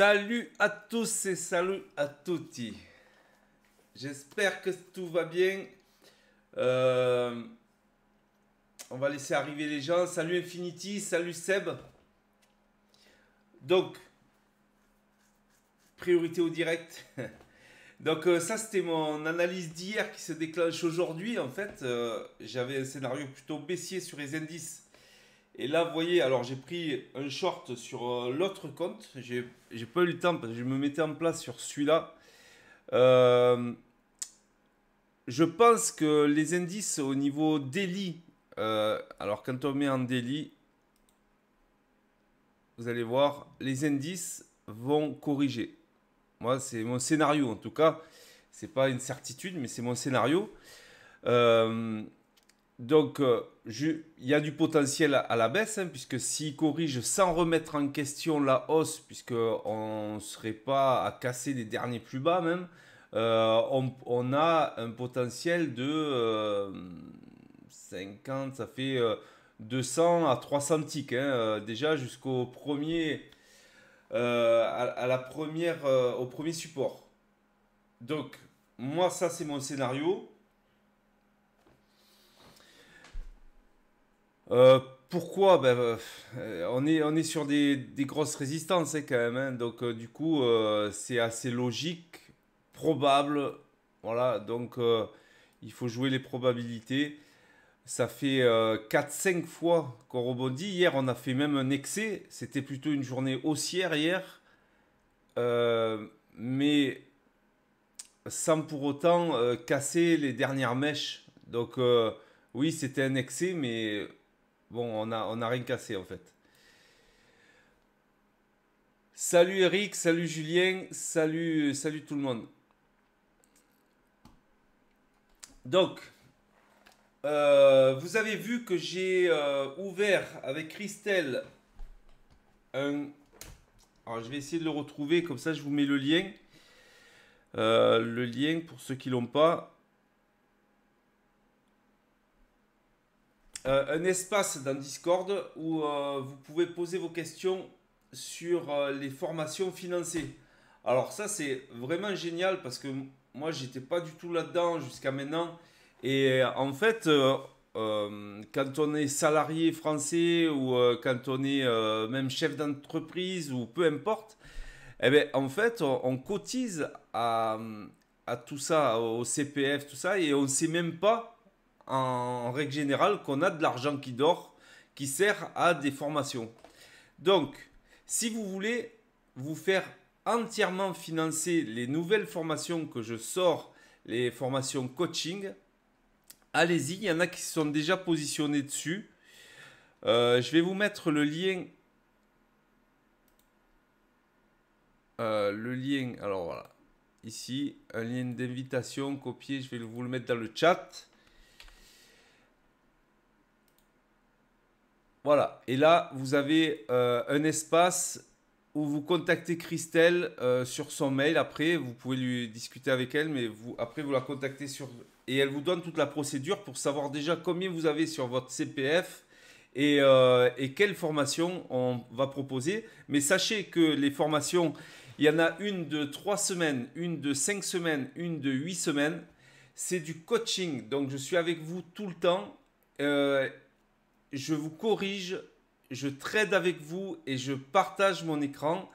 Salut à tous et salut à tutti. J'espère que tout va bien. Euh, on va laisser arriver les gens. Salut Infinity, salut Seb. Donc, priorité au direct. Donc euh, ça c'était mon analyse d'hier qui se déclenche aujourd'hui en fait. Euh, j'avais un scénario plutôt baissier sur les indices et là, vous voyez, alors j'ai pris un short sur euh, l'autre compte. J'ai pas eu le temps parce que je me mettais en place sur celui-là. Euh, je pense que les indices au niveau daily, euh, alors quand on met en daily, vous allez voir, les indices vont corriger. Moi, c'est mon scénario en tout cas. C'est pas une certitude, mais c'est mon scénario. donc il y a du potentiel à, la baisse, hein, puisque s'il corrige sans remettre en question la hausse, puisqu'on ne serait pas à casser des derniers plus bas même, euh, on, a un potentiel de 50, euh, ça fait 200 euh, à 300 ticks hein, déjà jusqu'au premier, à, la première, au premier support. Donc, moi, ça, c'est mon scénario. Euh, pourquoi ben, euh, euh, on, est, on est sur des, des grosses résistances hein, quand même. Hein. donc du coup, c'est assez logique, probable. Voilà, donc il faut jouer les probabilités. Ça fait 4-5 fois qu'on rebondit. Hier, on a fait même un excès. C'était plutôt une journée haussière hier. mais sans pour autant casser les dernières mèches. Donc oui, c'était un excès, mais Bon, on a, on a rien cassé en fait. Salut Eric, salut Julien, salut, salut tout le monde. Donc, euh, vous avez vu que j'ai euh, ouvert avec Christelle un... Alors, je vais essayer de le retrouver, comme ça je vous mets le lien. Euh, le lien, pour ceux qui l'ont pas, Euh, un espace dans Discord où euh, vous pouvez poser vos questions sur euh, les formations financées. Alors ça c'est vraiment génial parce que moi j'étais pas du tout là-dedans jusqu'à maintenant. Et en fait, quand on est salarié français ou quand on est même chef d'entreprise ou peu importe, eh ben, en fait on, cotise à, à, tout ça, au CPF, tout ça, et on ne sait même pas en règle générale qu'on a de l'argent qui dort, qui sert à des formations. Donc, si vous voulez vous faire entièrement financer les nouvelles formations que je sors, les formations coaching, allez-y, il y en a qui sont déjà positionnés dessus. Euh, je vais vous mettre le lien. Euh, le lien, alors voilà, ici, un lien d'invitation copié, je vais vous le mettre dans le chat. Voilà. Et là, vous avez euh, un espace où vous contactez Christelle euh, sur son mail. Après, vous pouvez lui discuter avec elle, mais vous, après, vous la contactez sur. Et elle vous donne toute la procédure pour savoir déjà combien vous avez sur votre CPF et, quelles euh, formations quelle formation on va proposer. Mais sachez que les formations, il y en a une de 3 semaines, une de 5 semaines, une de 8 semaines. C'est du coaching. Donc, je suis avec vous tout le temps. Euh, je vous corrige, je trade avec vous et je partage mon écran.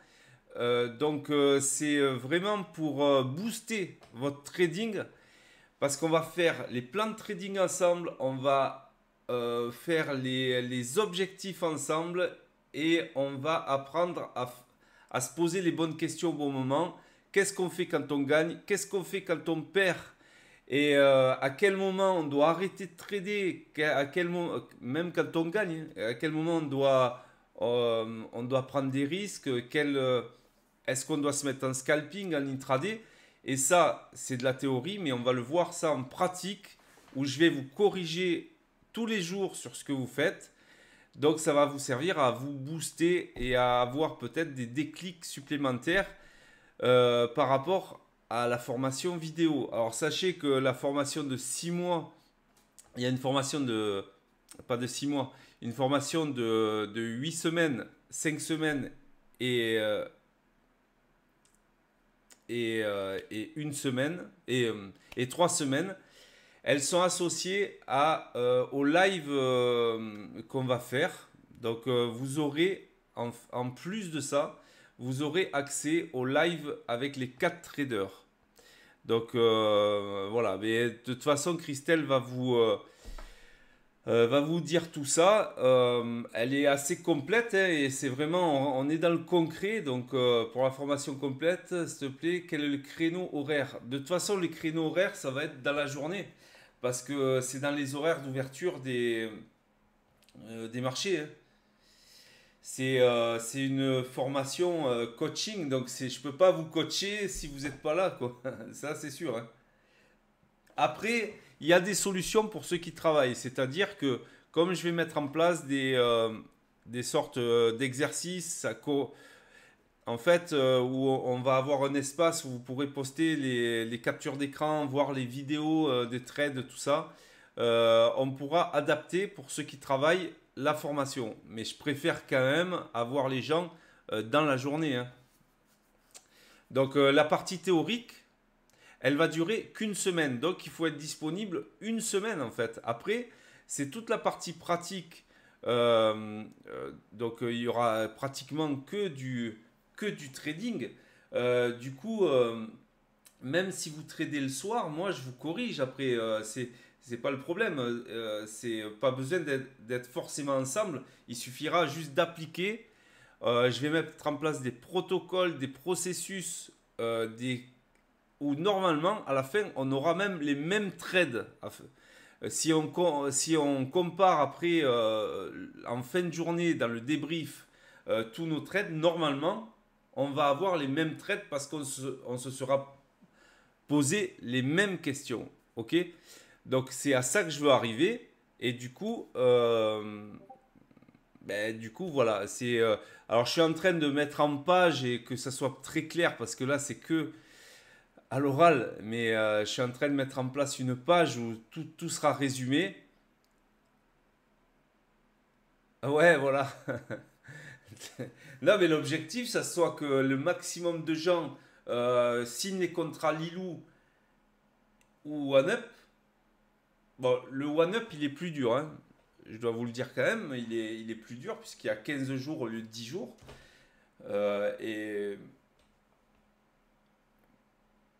Euh, donc euh, c'est euh, vraiment pour booster votre trading parce qu'on va faire les plans de trading ensemble, on va faire les, objectifs ensemble et on va apprendre à se poser les bonnes questions au bon moment. Qu'est-ce qu'on fait quand on gagne Qu'est-ce qu'on fait quand on perd et euh, à quel moment on doit arrêter de trader, à quel moment, même quand on gagne, hein, à quel moment on doit, euh, on doit prendre des risques, euh, est-ce qu'on doit se mettre en scalping, en intraday Et ça, c'est de la théorie, mais on va le voir ça en pratique, où je vais vous corriger tous les jours sur ce que vous faites. Donc ça va vous servir à vous booster et à avoir peut-être des déclics supplémentaires par rapport à à la formation vidéo. Alors sachez que la formation de 6 mois, il y a une formation de, pas de six mois, une formation de, de 8 semaines, 5 semaines et, euh, euh, et, une semaine et, 3 euh, semaines. Elles sont associées à, au live qu'on va faire. Donc vous aurez en, en plus de ça, vous aurez accès au live avec les 4 traders. Donc euh, voilà, mais de toute façon, Christelle va vous, euh, euh, va vous dire tout ça. elle est assez complète hein, et c'est vraiment, on, est dans le concret. Donc pour la formation complète, s'il te plaît, quel est le créneau horaire De toute façon, le créneau horaire ça va être dans la journée parce que c'est dans les horaires d'ouverture des, marchés. Hein. Euh, c'est une formation euh, coaching, donc je ne peux pas vous coacher si vous n'êtes pas là, quoi. ça c'est sûr. Hein. Après, il y a des solutions pour ceux qui travaillent, c'est-à-dire que comme je vais mettre en place des, euh, des sortes d'exercices, en fait, où on va avoir un espace où vous pourrez poster les, les captures d'écran, voir les vidéos des trades, tout ça, on pourra adapter pour ceux qui travaillent la formation, mais je préfère quand même avoir les gens euh, dans la journée. Hein. Donc euh, la partie théorique, elle va durer qu'une semaine. Donc il faut être disponible une semaine en fait. Après, c'est toute la partie pratique. Euh, donc il y aura pratiquement que du, que du trading. du coup, même si vous tradez le soir, moi je vous corrige. Après, c'est c'est pas le problème. Euh, c'est pas besoin d'être forcément ensemble. Il suffira juste d'appliquer. Euh, je vais mettre en place des protocoles, des processus, euh, des où normalement à la fin on aura même les mêmes trades. Si on, si on compare après en fin de journée dans le débrief tous nos trades, normalement on va avoir les mêmes trades parce qu'on se, se sera posé les mêmes questions. Ok donc c'est à ça que je veux arriver. Et du coup, euh, ben, du coup voilà. C'est euh, alors je suis en train de mettre en page et que ça soit très clair parce que là c'est que à l'oral, mais euh, je suis en train de mettre en place une page où tout, tout sera résumé. Ouais, voilà. non, mais l'objectif, ça soit que le maximum de gens signent les contrats Lilou ou ANUP Bon, le one-up, il est plus dur. Hein. Je dois vous le dire quand même, il est, il est plus dur puisqu'il y a 15 jours au lieu de 10 jours. Euh, et...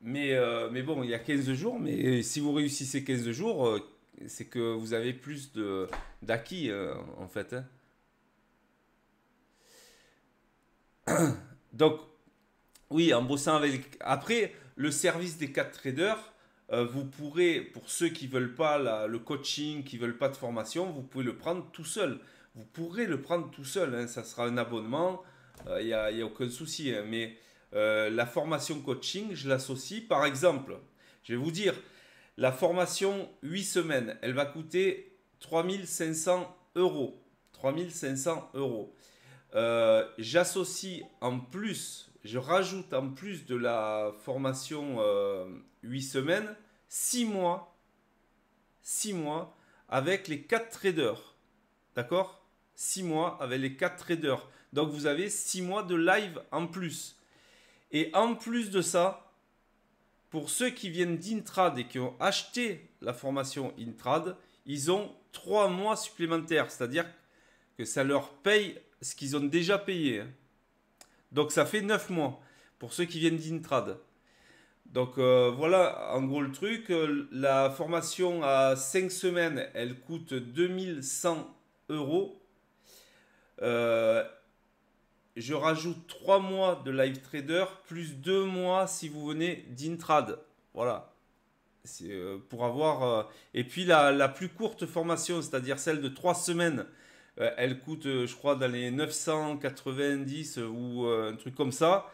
mais, euh, mais bon, il y a 15 jours, mais si vous réussissez 15 jours, euh, c'est que vous avez plus d'acquis en fait. Hein. Donc, oui, en bossant avec... Après, le service des 4 traders, euh, vous pourrez, pour ceux qui veulent pas le coaching, qui veulent pas de formation, vous pouvez le prendre tout seul. Vous pourrez le prendre tout seul, hein, ça sera un abonnement, il euh, n'y a, aucun souci. Hein, mais euh, la formation coaching, je l'associe par exemple. Je vais vous dire, la formation 8 semaines, elle va coûter 3500 euros. 3500 euros. J'associe en plus je rajoute en plus de la formation 8 euh, semaines, 6 mois, 6 mois avec les 4 traders. D'accord 6 mois avec les 4 traders. Donc vous avez 6 mois de live en plus. Et en plus de ça, pour ceux qui viennent d'Intrad et qui ont acheté la formation Intrad, ils ont 3 mois supplémentaires. C'est-à-dire que ça leur paye ce qu'ils ont déjà payé. Hein. Donc ça fait 9 mois pour ceux qui viennent d'Intrad. Donc euh, voilà en gros le truc. Euh, la formation à 5 semaines, elle coûte 2100 euros. Euh, je rajoute 3 mois de live trader plus 2 mois si vous venez d'Intrad. Voilà. C'est pour avoir. et puis la, la plus courte formation, c'est-à-dire celle de 3 semaines euh, elle coûte, euh, je crois, dans les 990 ou euh, un truc comme ça.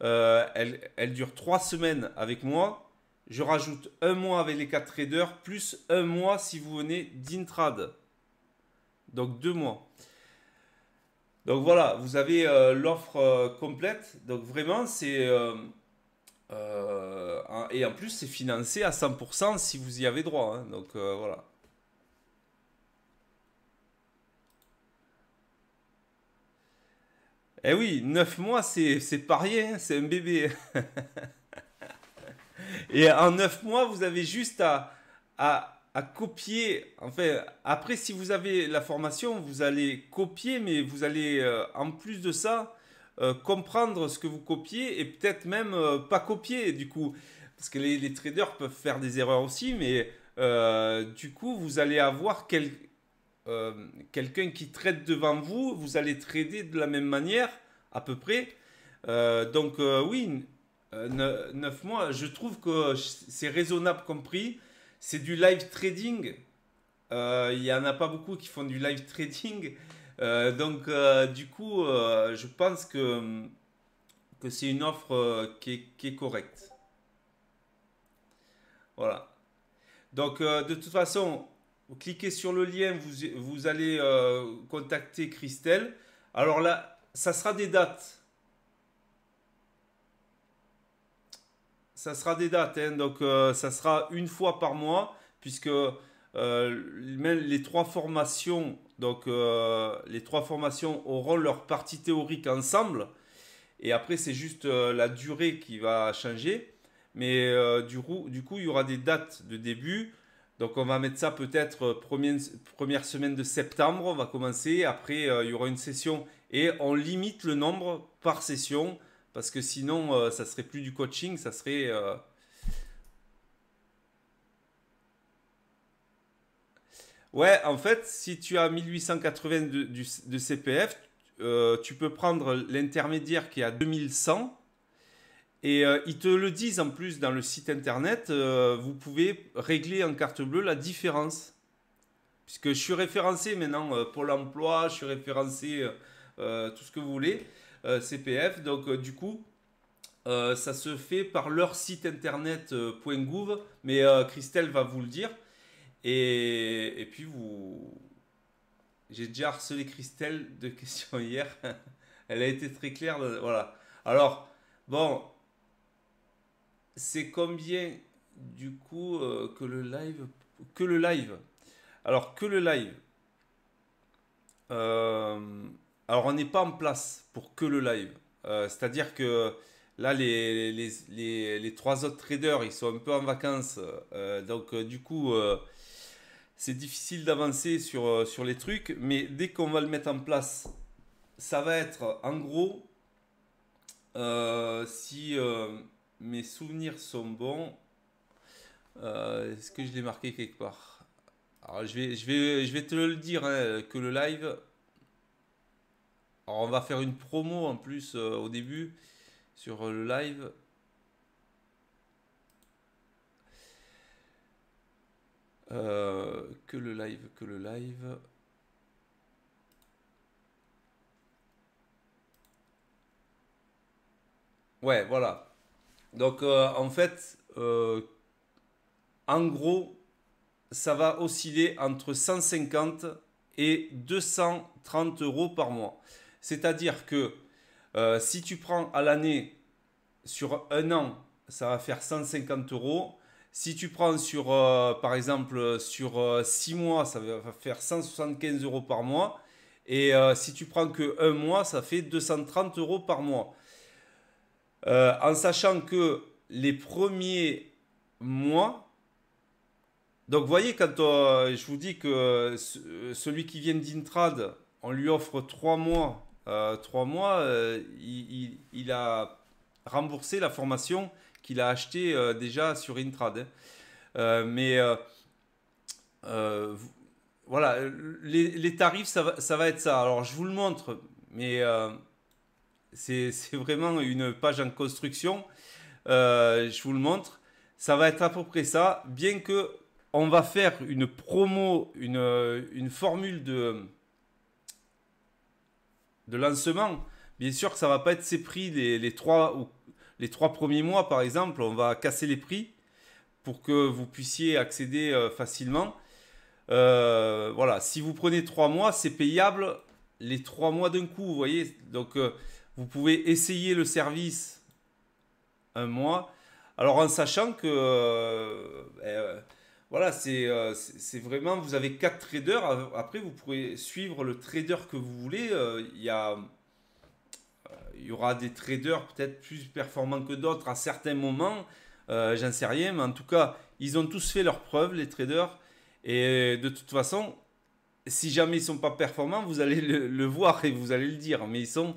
Elle, dure trois semaines avec moi. Je rajoute un mois avec les 4 traders, plus un mois si vous venez d'intrad. Donc deux mois. Donc voilà, vous avez l'offre complète. Donc vraiment, c'est... et en plus, c'est financé à 100% si vous y avez droit. Hein. Donc voilà. Eh oui, neuf mois, c'est pas rien, hein, c'est un bébé. Et en neuf mois, vous avez juste à, à, copier. Enfin, après, si vous avez la formation, vous allez copier, mais vous allez, euh, en plus de ça, euh, comprendre ce que vous copiez et peut-être même euh, pas copier, du coup. Parce que les, les, traders peuvent faire des erreurs aussi, mais du coup, vous allez avoir quelques euh, quelqu'un qui traite devant vous, vous allez trader de la même manière, à peu près. Euh, donc euh, oui, 9 mois, je trouve que c'est raisonnable compris. C'est du live trading. Il n'y en a pas beaucoup qui font du live trading. donc du coup, je pense que, que c'est une offre qui est, correcte. Voilà. Donc, de toute façon, vous cliquez sur le lien, vous, allez euh, contacter Christelle. Alors là, ça sera des dates. Ça sera des dates, hein. donc euh, ça sera une fois par mois, puisque euh, les trois formations, donc les trois formations auront leur partie théorique ensemble. Et après, c'est juste la durée qui va changer. Mais du, coup, il y aura des dates de début, donc on va mettre ça peut-être euh, première, semaine de septembre, on va commencer. Après, euh, il y aura une session et on limite le nombre par session parce que sinon, euh, ça serait plus du coaching, ça serait... Ouais, en fait, si tu as 1880 de, de CPF, tu peux prendre l'intermédiaire qui est à 2100 et euh, ils te le disent en plus dans le site internet, euh, vous pouvez régler en carte bleue la différence. Puisque je suis référencé maintenant euh, Pôle emploi, je suis référencé tout ce que vous voulez, CPF. Donc du coup, ça se fait par leur site internet.gouv, mais Christelle va vous le dire. Et, et puis vous... J'ai déjà harcelé Christelle de questions hier. Elle a été très claire. Voilà. Alors, bon, c'est combien du coup euh, que le live que le live alors que le live euh, alors on n'est pas en place pour que le live euh, c'est à dire que là les, les, trois autres traders ils sont un peu en vacances donc du coup c'est difficile d'avancer sur, sur les trucs mais dès qu'on va le mettre en place ça va être en gros si mes souvenirs sont bons. Euh, est-ce que je l'ai marqué quelque part Alors, je vais, je, vais, je vais te le dire hein, que le live. Alors, on va faire une promo en plus euh, au début sur le live. Euh, que le live, que le live. Ouais, voilà. Donc euh, en fait, euh, en gros, ça va osciller entre 150 et 230 euros par mois. C'est-à-dire que euh, si tu prends à l'année sur un an, ça va faire 150 euros. Si tu prends sur, par exemple, sur 6 mois, ça va faire 175 euros par mois. Et si tu prends que un mois, ça fait 230 euros par mois. Euh, en sachant que les premiers mois, donc vous voyez, quand euh, je vous dis que celui qui vient d'Intrad, on lui offre trois mois, euh, trois mois il, a remboursé la formation qu'il a achetée déjà sur Intrad. Hein. mais voilà, les, tarifs, ça va, être ça. Alors, je vous le montre, mais c'est vraiment une page en construction. Euh, je vous le montre. Ça va être à peu près ça. Bien que on va faire une promo, une, formule de, de lancement. Bien sûr que ça va pas être ces prix les, trois, les premiers mois, par exemple. On va casser les prix pour que vous puissiez accéder euh, facilement. Euh, voilà, si vous prenez trois mois, c'est payable les trois mois d'un coup, vous voyez. Donc, vous pouvez essayer le service un mois. Alors en sachant que euh, ben, euh, voilà, euh, c'est c'est vraiment, vous avez quatre traders. Après, vous pourrez suivre le trader que vous voulez. Il y il y aura des traders peut-être plus performants que d'autres à certains moments, j'en sais rien, mais en tout cas, ils ont tous fait leurs preuves, les traders, et de toute façon, si jamais ils ne sont pas performants, vous allez le, voir et vous allez le dire, mais ils sont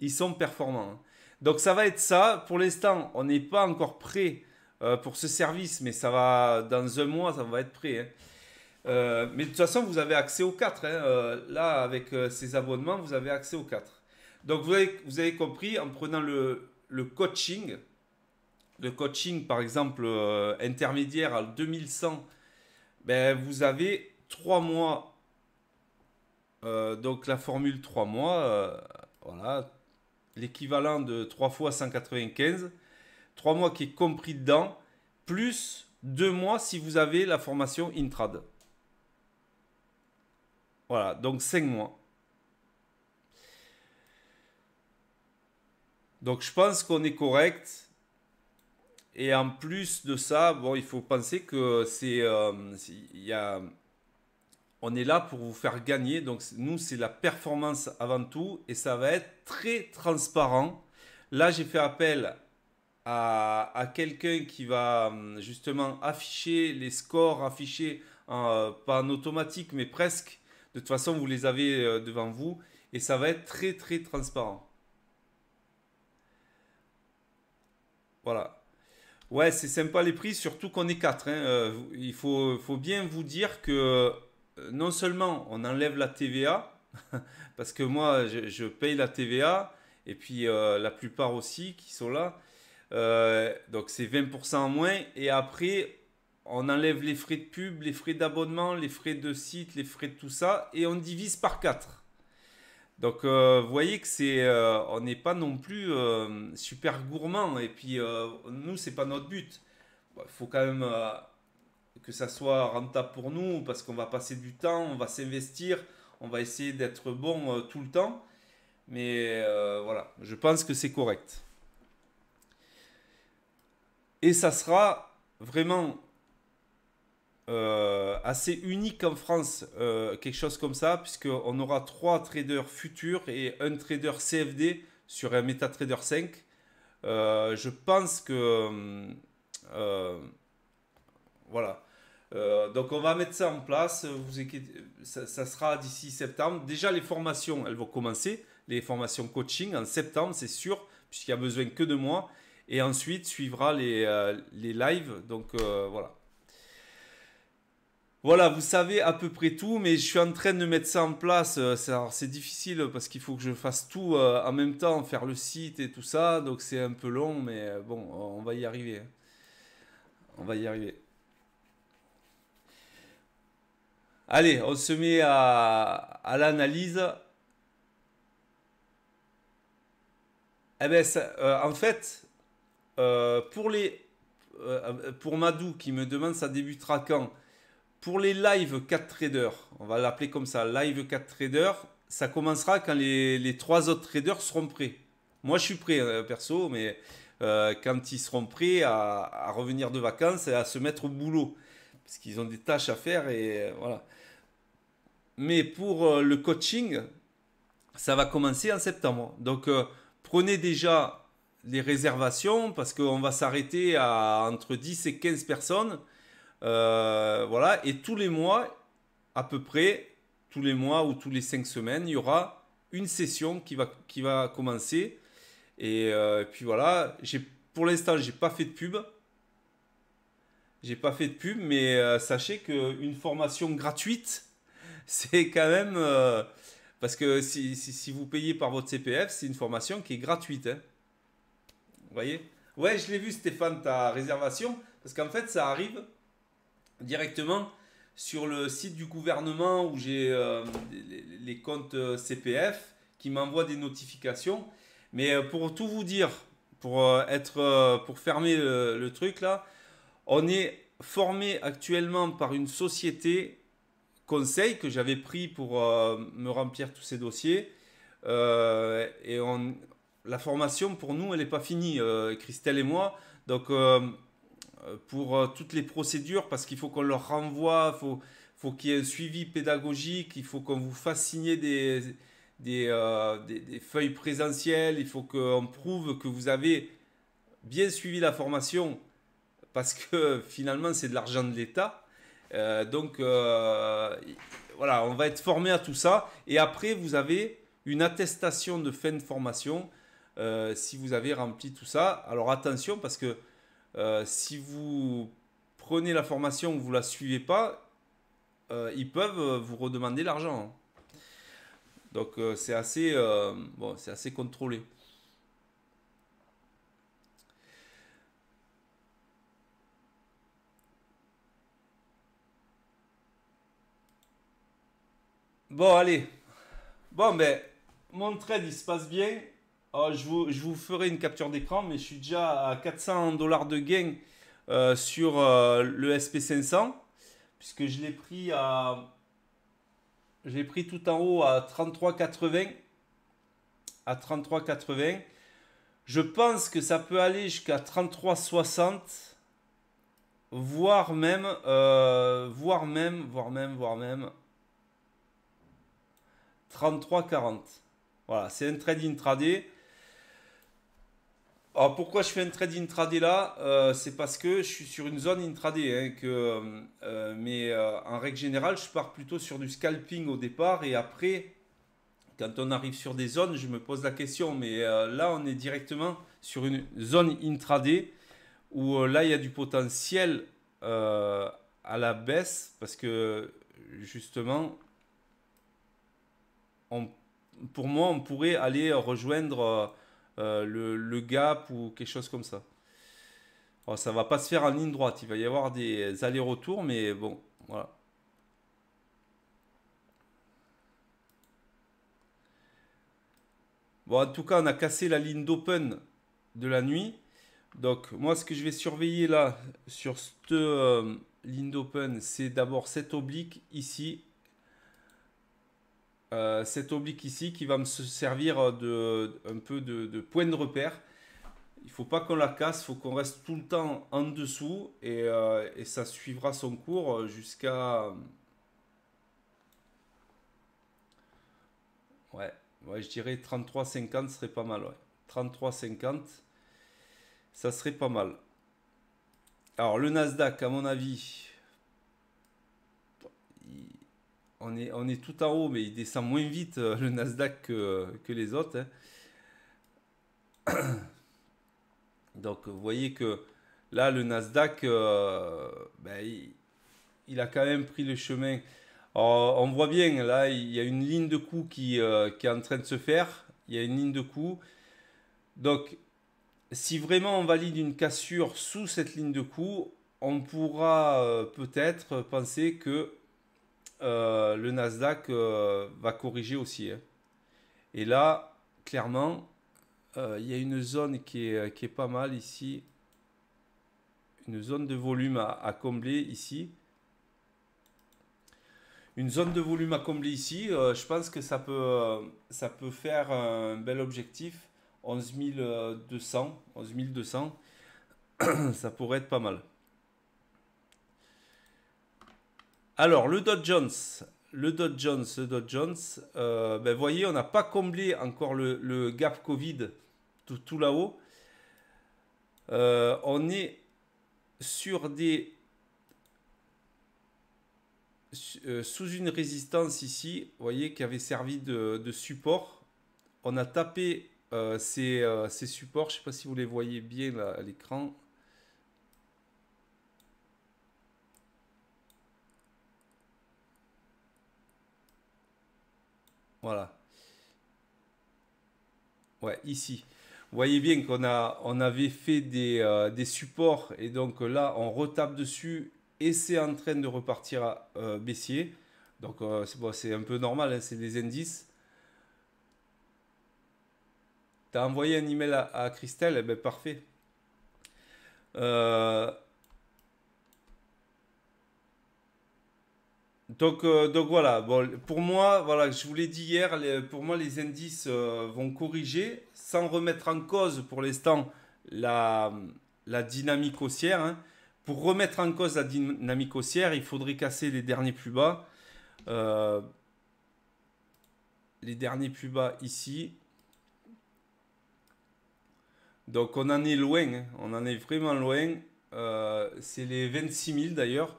ils sont performants. Hein. Donc ça va être ça. Pour l'instant, on n'est pas encore prêt euh, pour ce service, mais ça va dans un mois, ça va être prêt. Hein. Euh, mais de toute façon, vous avez accès aux 4. Hein. Euh, là, avec ces abonnements, vous avez accès aux quatre. Donc vous avez, vous avez compris, en prenant le, le, coaching, le coaching par exemple intermédiaire à 2100, ben, vous avez 3 mois. donc la formule 3 mois voilà, l'équivalent de 3 fois 195, 3 mois qui est compris dedans, plus 2 mois si vous avez la formation Intrad. Voilà, donc 5 mois. Donc je pense qu'on est correct. Et en plus de ça, bon, il faut penser que c'est, euh, il y a on est là pour vous faire gagner. Donc nous, c'est la performance avant tout et ça va être très transparent. Là, j'ai fait appel à, quelqu'un qui va hum, justement afficher les scores, affichés euh, pas en automatique, mais presque. De toute façon, vous les avez euh, devant vous et ça va être très très transparent. Voilà. Ouais, c'est sympa les prix, surtout qu'on est 4. Hein. Euh, il faut, faut bien vous dire que non seulement on enlève la TVA, parce que moi je, paye la TVA, et puis euh, la plupart aussi qui sont là, euh, donc c'est 20% en moins, et après on enlève les frais de pub, les frais d'abonnement, les frais de site, les frais de tout ça, et on divise par 4. Donc euh, vous voyez que c'est, on n'est pas non plus super gourmand, et puis nous c'est pas notre but. Il bah, faut quand même que ça soit rentable pour nous, parce qu'on va passer du temps, on va s'investir, on va essayer d'être bon euh, tout le temps. Mais euh, voilà, je pense que c'est correct. Et ça sera vraiment euh, assez unique en France, quelque chose comme ça, puisqu'on aura trois traders futurs et un trader CFD sur un MetaTrader 5. je pense que... voilà euh, donc on va mettre ça en place, ça, sera d'ici septembre. Déjà les formations, elles vont commencer, les formations coaching en septembre, c'est sûr, puisqu'il n'y a besoin que de moi. Et ensuite suivra les, euh, lives, donc euh, voilà. Voilà, vous savez à peu près tout, mais je suis en train de mettre ça en place. C'est difficile parce qu'il faut que je fasse tout en même temps, faire le site et tout ça, donc c'est un peu long, mais bon, on va y arriver. On va y arriver. Allez, on se met à, l'analyse. Eh ben, euh, en fait, euh, pour les euh, pour Madou qui me demande ça débutera quand, pour les live 4 traders, on va l'appeler comme ça, live 4 traders, ça commencera quand les, les trois autres traders seront prêts. Moi, je suis prêt perso, mais quand ils seront prêts à, à, revenir de vacances et à se mettre au boulot, parce qu'ils ont des tâches à faire et voilà mais pour euh, le coaching, ça va commencer en septembre. Donc euh, prenez déjà les réservations parce qu'on va s'arrêter à entre 10 et 15 personnes. Euh, voilà, et tous les mois, à peu près, tous les mois ou tous les 5 semaines, il y aura une session qui va, commencer. Et puis voilà, pour l'instant, je n'ai pas fait de pub. J'ai pas fait de pub, mais sachez qu'une formation gratuite c'est quand même. Euh, parce que si, vous payez par votre CPF, c'est une formation qui est gratuite. Hein. Vous voyez Ouais, je l'ai vu, Stéphane, ta réservation. Parce qu'en fait, ça arrive directement sur le site du gouvernement où j'ai euh, les, comptes euh, CPF qui m'envoient des notifications. Mais pour tout vous dire, pour, être, pour fermer le truc là, on est formé actuellement par une société conseils que j'avais pris pour euh, me remplir tous ces dossiers. Euh, et la formation pour nous, elle n'est pas finie, euh, Christelle et moi. Donc pour toutes les procédures, parce qu'il faut qu'on leur renvoie, faut, faut qu'il y ait un suivi pédagogique, il faut qu'on vous fasse signer des, des, des, des feuilles présentielles, il faut qu'on prouve que vous avez bien suivi la formation, parce que finalement c'est de l'argent de l'État. Euh, donc euh, voilà, on va être formé à tout ça. Et après, vous avez une attestation de fin de formation euh, si vous avez rempli tout ça. Alors attention parce que si vous prenez la formation, vous ne la suivez pas, ils peuvent vous redemander l'argent. Hein. Donc c'est assez, bon, assez contrôlé. Bon, allez. Bon, ben, mon trade, il se passe bien. Oh, je, vous, ferai une capture d'écran, mais je suis déjà à 400 dollars de gain euh, sur euh, le SP500, puisque je l'ai pris à... j'ai pris tout en haut à 33,80. À 33,80. Je pense que ça peut aller jusqu'à 33,60. Euh, voire même, voire même, voire même, voire même, 33,40. Voilà, c'est un trade intraday. Alors pourquoi je fais un trade intraday là euh, C'est parce que je suis sur une zone intraday. Hein, que, euh, mais euh, en règle générale, je pars plutôt sur du scalping au départ et après, quand on arrive sur des zones, je me pose la question. Mais là, on est directement sur une zone intraday où là, il y a du potentiel à la baisse parce que justement, pour moi, on pourrait aller rejoindre euh, euh, le, gap ou quelque chose comme ça. Oh, ça va pas se faire en ligne droite. Il va y avoir des allers-retours, mais bon, voilà. Bon, en tout cas, on a cassé la ligne d'open de la nuit. Donc, moi, ce que je vais surveiller là, sur cette euh, ligne d'open, c'est d'abord cette oblique ici euh, cet oblique ici qui va me servir de, un peu de, point de repère. Il faut pas qu'on la casse, il faut qu'on reste tout le temps en dessous et, euh, ça suivra son cours jusqu'à... Ouais, je dirais 33,50 serait pas mal. 33,50, ça serait pas mal. Alors le Nasdaq, à mon avis, on est, on est tout en haut, mais il descend moins vite euh, le Nasdaq que, euh, les autres. Hein. Donc vous voyez que là, le Nasdaq, euh, ben, il, a quand même pris le chemin. on voit bien, là, il y a une ligne de coup qui, qui, est en train de se faire. Il y a une ligne de coup. Donc, si vraiment on valide une cassure sous cette ligne de coup, on pourra peut-être penser que euh, le Nasdaq euh, va corriger aussi. Hein. Et là, clairement, euh, il y a une zone qui est, pas mal ici. Une zone de volume à, combler ici une zone de volume à combler ici. je pense que ça peut, ça peut faire un bel objectif. 11200, 11 200, ça pourrait être pas mal. Alors, le Dow Jones, le Dot Jones, le Jones, euh, ben, voyez, on n'a pas comblé encore le, gap Covid tout, là-haut. Euh, on est sur des euh, sous une résistance ici, vous voyez, qui avait servi de, support. On a tapé ces, supports, je ne sais pas si vous les voyez bien à l'écran. Voilà. Ouais, ici. Vous voyez bien qu'on a, on avait fait des, euh, des, supports et donc euh, là, on retape dessus et c'est en train de repartir à, euh, baissier. Donc c'est un peu normal, hein, c'est des indices. Tu as envoyé un email à, Christelle, eh ben parfait. Euh, donc, voilà, pour moi, voilà, je vous l'ai dit hier, pour moi les indices euh, vont corriger sans remettre en cause pour l'instant la, dynamique haussière. Hein. Pour remettre en cause la dynamique haussière, il faudrait casser les derniers plus bas. Euh, les derniers plus bas ici. Donc on en est loin, hein. on en est vraiment loin. C'est les 26 000 d'ailleurs.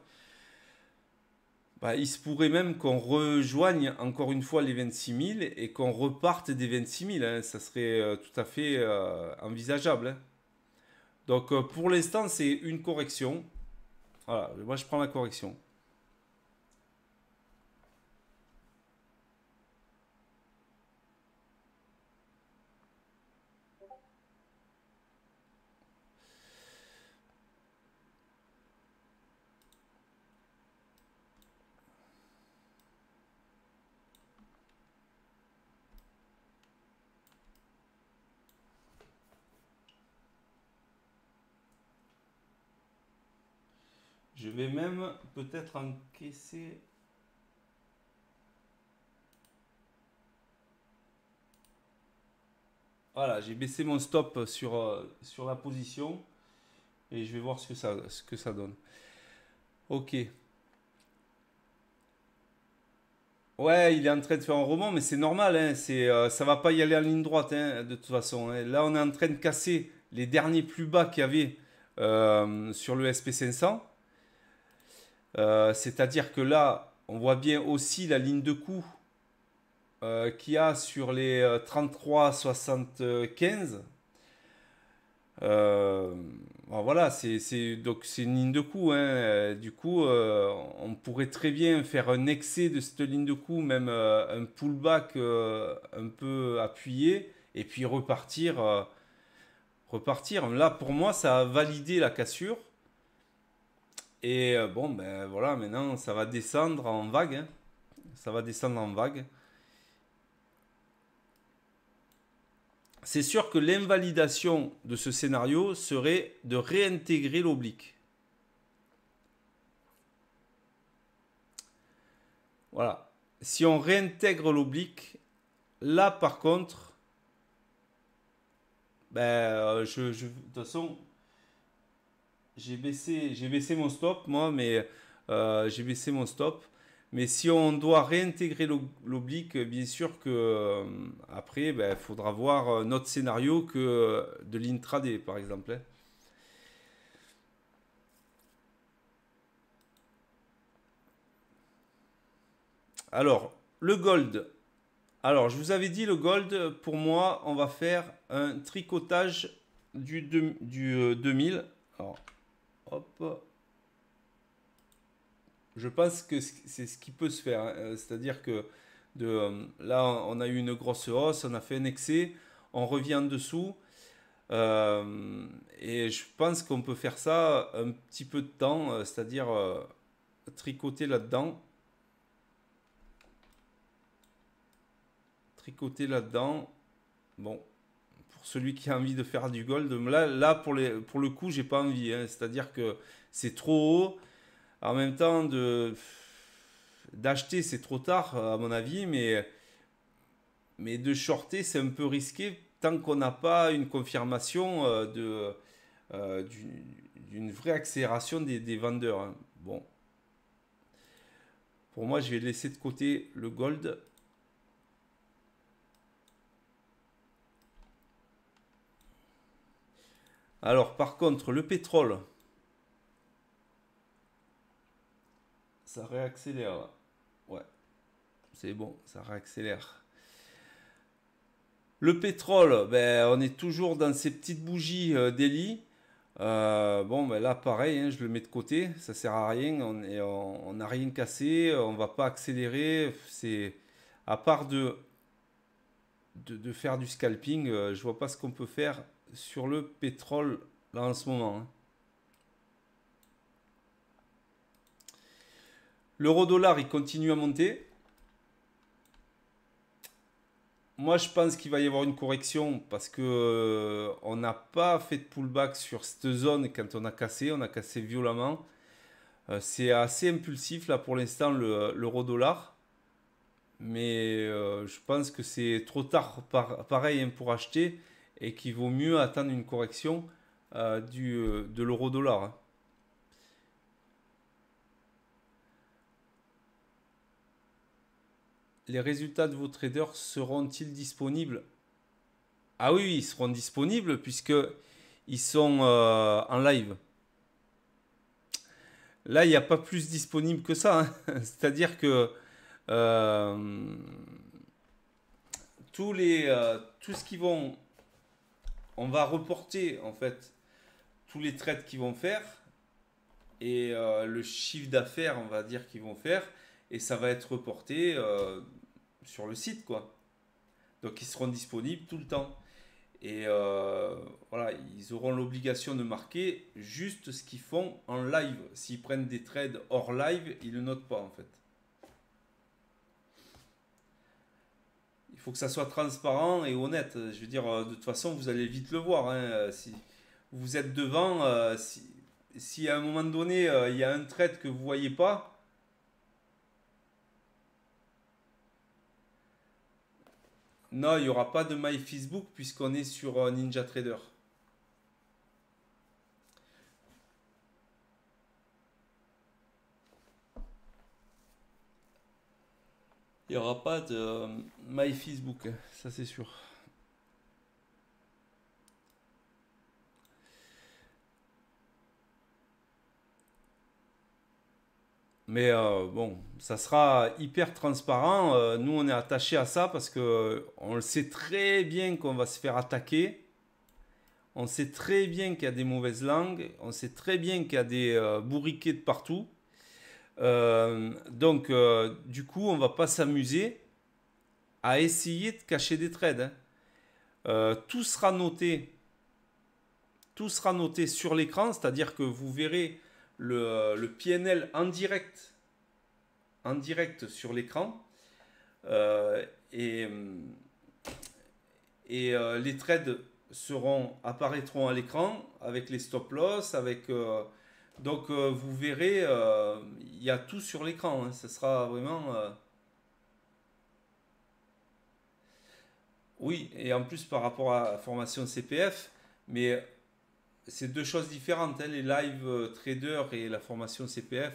Bah, il se pourrait même qu'on rejoigne encore une fois les 26 000 et qu'on reparte des 26 000. Hein. Ça serait euh, tout à fait euh, envisageable. Hein. Donc euh, pour l'instant, c'est une correction. Voilà, moi je prends la correction. vais même peut-être encaisser Voilà, j'ai baissé mon stop sur, euh, sur la position et je vais voir ce que ça, ce que ça donne. Ok. Ouais, il est en train de faire un roman, mais c'est normal. Hein, c'est, euh, ça va pas y aller en ligne droite, hein, de toute façon. Hein. Là, on est en train de casser les derniers plus bas qu'il y avait euh, sur le SP500. Euh, c'est-à-dire que là, on voit bien aussi la ligne de coup euh, qu'il y a sur les 33,75. Euh, voilà, c'est c'est une ligne de coup. Hein. Du coup, on pourrait très bien faire un excès de cette ligne de coup, même un pullback un peu appuyé, et puis repartir, repartir. Là, pour moi, ça a validé la cassure. Et euh, bon, ben voilà, maintenant ça va descendre en vague. Hein. Ça va descendre en vague. C'est sûr que l'invalidation de ce scénario serait de réintégrer l'oblique. Voilà. Si on réintègre l'oblique, là par contre, ben, euh, je, de toute façon, j'ai baissé, j'ai baissé mon stop, moi, mais euh, j'ai baissé mon stop. Mais si on doit réintégrer l'oblique, bien sûr que euh, après, il ben, faudra voir euh, notre scénario que de l'intraday, par exemple. Hein. Alors, le gold. Alors, je vous avais dit le gold, pour moi, on va faire un tricotage du, du 2000. Alors, je pense que c'est ce qui peut se faire. Hein. Euh, c'est-à-dire que de, euh, là, on a eu une grosse hausse, on a fait un excès, on revient en dessous. Euh, et je pense qu'on peut faire ça un petit peu de temps, c'est-à-dire tricoter là-dedans. Tricoter là-dedans. Bon, celui qui a envie de faire du gold. Là, là pour, les, pour le coup, j'ai pas envie. Hein. C'est-à-dire que c'est trop haut. En même temps, de, d'acheter, c'est trop tard, à mon avis. Mais, mais de shorter, c'est un peu risqué tant qu'on n'a pas une confirmation euh, de, euh, d'une, vraie accélération des, vendeurs. Hein. Bon. Pour moi, je vais laisser de côté le gold. Alors par contre, le pétrole, ça réaccélère. Ouais, c'est bon, ça réaccélère. Le pétrole, ben, on est toujours dans ces petites bougies euh, d'Eli. Euh, bon, ben là, pareil, hein, je le mets de côté, ça sert à rien, on n'a on, rien cassé, on va pas accélérer. C'est à part de, de, faire du scalping, euh, je vois pas ce qu'on peut faire sur le pétrole là en ce moment. Hein. L'euro dollar, il continue à monter. Moi, je pense qu'il va y avoir une correction parce que euh, on n'a pas fait de pullback sur cette zone quand on a cassé. On a cassé violemment. Euh, c'est assez impulsif là pour l'instant euh, l'euro dollar mais je pense que c'est trop tard pareil hein, pour acheter et qu'il vaut mieux attendre une correction euh, du, euh, de l'euro-dollar. Hein. Les résultats de vos traders seront-ils disponibles Ah oui, ils seront disponibles puisque ils sont euh, en live. Là, il n'y a pas plus disponible que ça. Hein. C'est-à-dire que tous les, tout ce qui vont on va reporter en fait tous les trades qu'ils vont faire et euh, le chiffre d'affaires, on va dire, qu'ils vont faire. Et ça va être reporté euh, sur le site, quoi. Donc ils seront disponibles tout le temps. Et euh, voilà, ils auront l'obligation de marquer juste ce qu'ils font en live. S'ils prennent des trades hors live, ils ne notent pas, en fait. Il faut que ça soit transparent et honnête. Je veux dire, euh, de toute façon, vous allez vite le voir. Hein. Euh, si vous êtes devant, euh, si, à un moment donné, il y a un trade que vous ne voyez pas, non, il n'y aura pas de My Facebook puisqu'on est sur Ninja Trader. Il n'y aura pas de... My Facebook, ça c'est sûr. Mais euh, bon, ça sera hyper transparent. Euh, nous, on est attaché à ça parce que euh, on le sait très bien qu'on va se faire attaquer. On sait très bien qu'il y a des mauvaises langues. On sait très bien qu'il y a des bourriquets de partout. donc, du coup, on va pas s'amuser à essayer de cacher des trades. Hein. Euh, tout sera noté. Tout sera noté sur l'écran, c'est-à-dire que vous verrez le, euh, le, PNL en direct, en direct sur l'écran. Euh, et, et les trades seront, apparaîtront à l'écran avec les stop loss, avec donc vous verrez, il y a tout sur l'écran. Hein. Ce sera vraiment Oui, et en plus par rapport à la formation CPF, mais c'est deux choses différentes, hein, les live euh, traders et la formation CPF.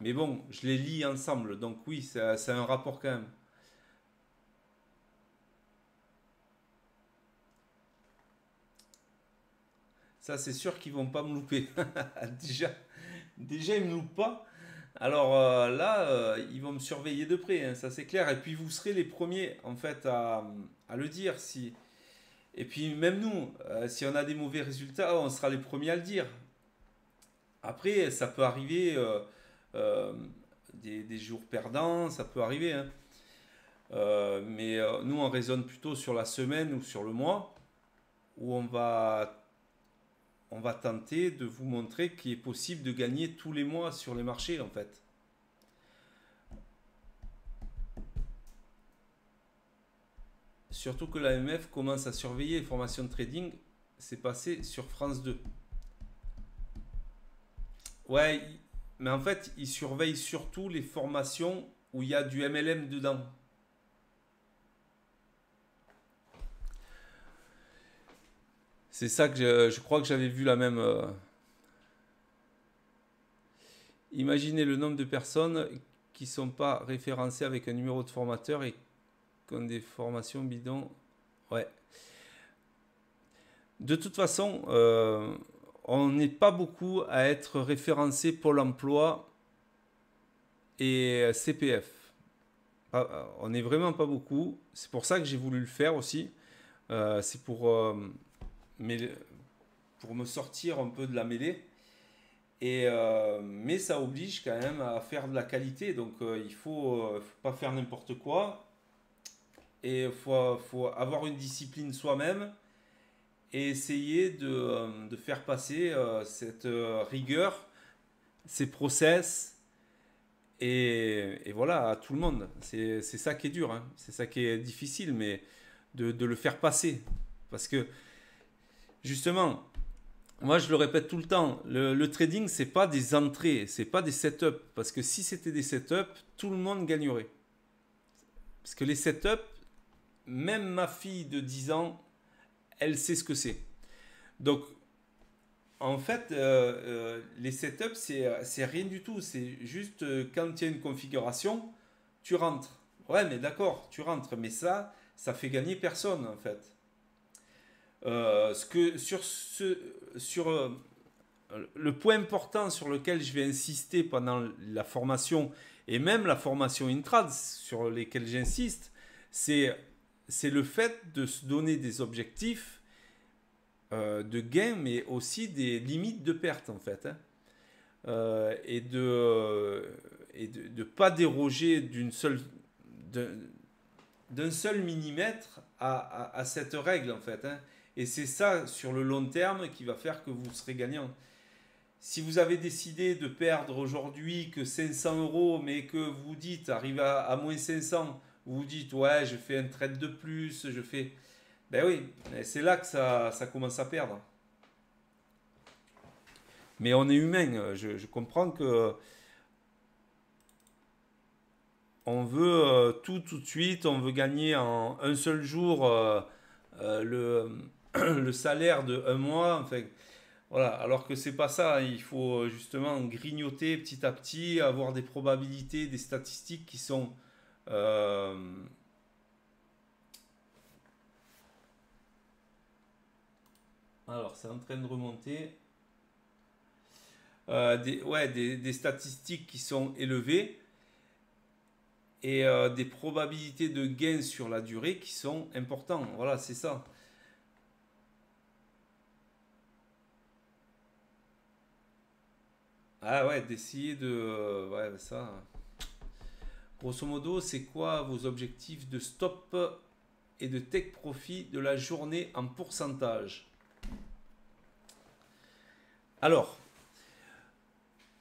Mais bon, je les lis ensemble, donc oui, c'est un rapport quand même. Ça, c'est sûr qu'ils vont pas me louper. déjà, déjà, ils me loupent pas. Alors euh, là, euh, ils vont me surveiller de près, hein, ça c'est clair. Et puis vous serez les premiers en fait à, à le dire. Si... Et puis même nous, euh, si on a des mauvais résultats, on sera les premiers à le dire. Après, ça peut arriver euh, euh, des, jours perdants, ça peut arriver. Hein. mais nous, on raisonne plutôt sur la semaine ou sur le mois, où on va, on va tenter de vous montrer qu'il est possible de gagner tous les mois sur les marchés, en fait. Surtout que l'AMF commence à surveiller les formations de trading. C'est passé sur France 2. Ouais, mais en fait, ils surveillent surtout les formations où il y a du MLM dedans. C'est ça que je, crois que j'avais vu la même. Euh. Imaginez le nombre de personnes qui ne sont pas référencées avec un numéro de formateur et comme des formations bidons. Ouais. De toute façon, euh, on n'est pas beaucoup à être référencé Pôle emploi et CPF. Euh, on n'est vraiment pas beaucoup. C'est pour ça que j'ai voulu le faire aussi. Euh, c'est pour, pour me sortir un peu de la mêlée. Et, mais ça oblige quand même à faire de la qualité. Donc il faut, pas faire n'importe quoi. Et il faut, faut, avoir une discipline soi-même et essayer de, euh, de faire passer euh, cette euh, rigueur, ces process, et, et, voilà, à tout le monde. C'est ça qui est dur, hein. c'est ça qui est difficile, mais de, de, le faire passer. Parce que, justement, moi je le répète tout le temps, le, le trading, c'est pas des entrées, c'est pas des setups. Parce que si c'était des setups, tout le monde gagnerait. Parce que les setups, même ma fille de 10 ans, elle sait ce que c'est. Donc, en fait, euh, euh, les setups, euh, c'est rien du tout. C'est juste quand il y a une configuration, tu rentres. Ouais, mais d'accord, tu rentres. Mais ça, ça fait gagner personne, en fait. ce que, sur ce, sur, le point important sur lequel je vais insister pendant la formation et même la formation Intrad sur lesquels j'insiste, c'est c'est le fait de se donner des objectifs euh, de gain, mais aussi des limites de perte, en fait. Hein. Euh, et de et de ne pas déroger d'une seule d'un seul millimètre à, cette règle, en fait. Hein. Et c'est ça, sur le long terme, qui va faire que vous serez gagnant. Si vous avez décidé de perdre aujourd'hui que 500 euros, mais que vous dites, arrive à, à moins 500, vous dites ouais je fais un trade de plus, je fais... Ben oui, c'est là que ça, ça, commence à perdre. Mais on est humain, je, comprends que on veut euh, tout tout de suite, on veut gagner en un seul jour euh, euh, le, le, salaire de un mois, enfin voilà, alors que c'est pas ça, il faut justement grignoter petit à petit, avoir des probabilités, des statistiques qui sont euh, alors, c'est en train de remonter. Euh, des, des, statistiques qui sont élevées et euh, des probabilités de gains sur la durée qui sont importantes. Voilà, c'est ça. Ah ouais, d'essayer de... Ouais, ça... Grosso modo, c'est quoi vos objectifs de stop et de tech profit de la journée en pourcentage Alors,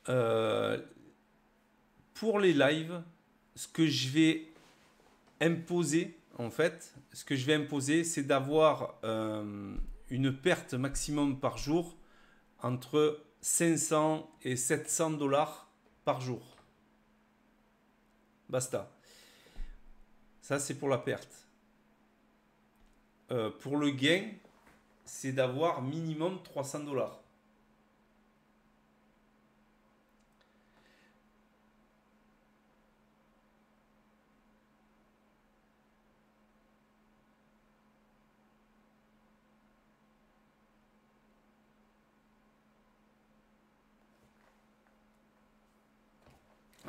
euh, pour les lives, ce que je vais imposer, en fait, ce que je vais imposer, c'est d'avoir euh, une perte maximum par jour entre 500 et 700 dollars par jour. Basta. Ça, c'est pour la perte. Euh, pour le gain, c'est d'avoir minimum 300 dollars.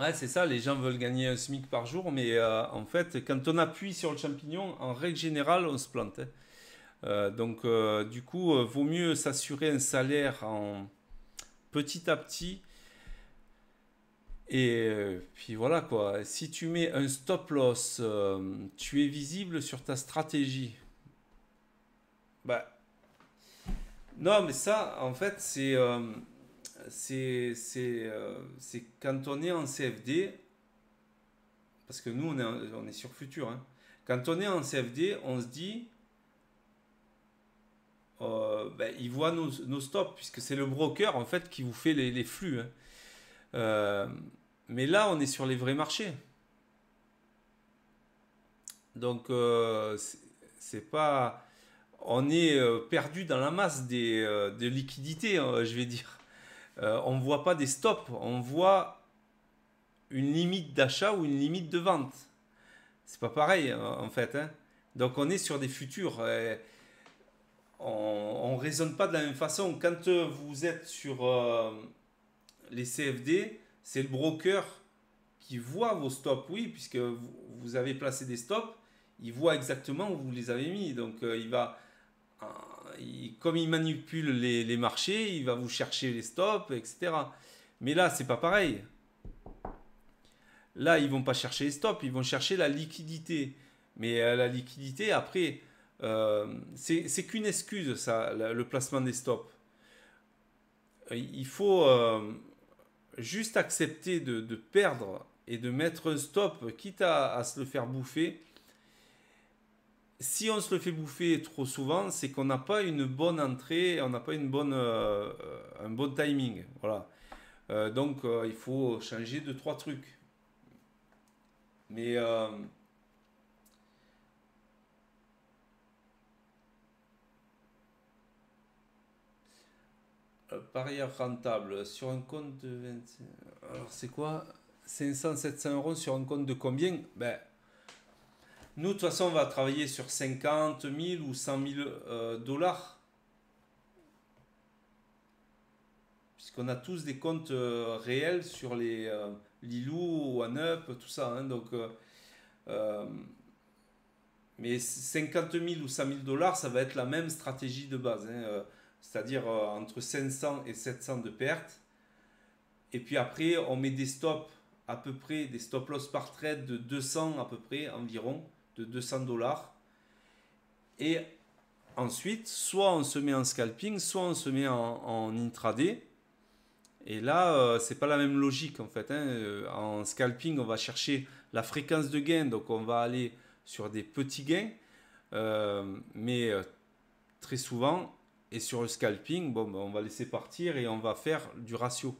Ouais, c'est ça, les gens veulent gagner un SMIC par jour, mais euh, en fait, quand on appuie sur le champignon, en règle générale, on se plante. Hein. Euh, donc, euh, du coup, vaut mieux s'assurer un salaire en petit à petit. Et puis voilà quoi, si tu mets un stop loss, tu es visible sur ta stratégie. Bah, non, mais ça, en fait, c'est euh, c'est quand on est en CFD, parce que nous, on est, on sur futur, hein. quand on est en CFD, on se dit, euh, ben, il voit nos, stops, puisque c'est le broker en fait qui vous fait les, flux. Hein. Euh, mais là, on est sur les vrais marchés. Donc, c'est pas. On est perdu dans la masse des, de liquidités, hein, je vais dire. Euh, on ne voit pas des stops, on voit une limite d'achat ou une limite de vente. C'est pas pareil en fait. Hein. Donc on est sur des futurs. Euh, on ne raisonne pas de la même façon. Quand euh, vous êtes sur les CFD, c'est le broker qui voit vos stops, oui, puisque vous avez placé des stops, il voit exactement où vous les avez mis. Donc il va comme il manipule les, marchés, il va vous chercher les stops, etc. Mais là, c'est pas pareil. Là, ils vont pas chercher les stops, ils vont chercher la liquidité. Mais euh, la liquidité, après, euh, c'est qu'une excuse, ça, le placement des stops. Euh, il faut juste accepter de, perdre et de mettre un stop, quitte à se le faire bouffer si on se le fait bouffer trop souvent, c'est qu'on n'a pas une bonne entrée, on n'a pas une bonne, euh, un bon timing. Voilà. Euh, donc euh, il faut changer de trois trucs. Mais parieur rentable sur un compte de 25. Alors c'est quoi 500, 700 euros sur un compte de combien Ben nous, de toute façon, on va travailler sur 50 000 ou 100 000 euh, dollars. Puisqu'on a tous des comptes euh, réels sur les euh, Lilou, OneUp, tout ça. Hein, donc, mais 50 000 ou 100 000 dollars, ça va être la même stratégie de base. Hein, c'est-à-dire entre 500 et 700 de pertes. Et puis après, on met des stops à peu près, des stop-loss par trade de 200 à peu près environ. 200 dollars. Et ensuite, soit on se met en scalping, soit on se met en, intraday. Et là, euh, c'est pas la même logique en fait. Hein. Euh, en scalping, on va chercher la fréquence de gain, donc on va aller sur des petits gains. Euh, mais très souvent, et sur le scalping, bon, ben, on va laisser partir et on va faire du ratio.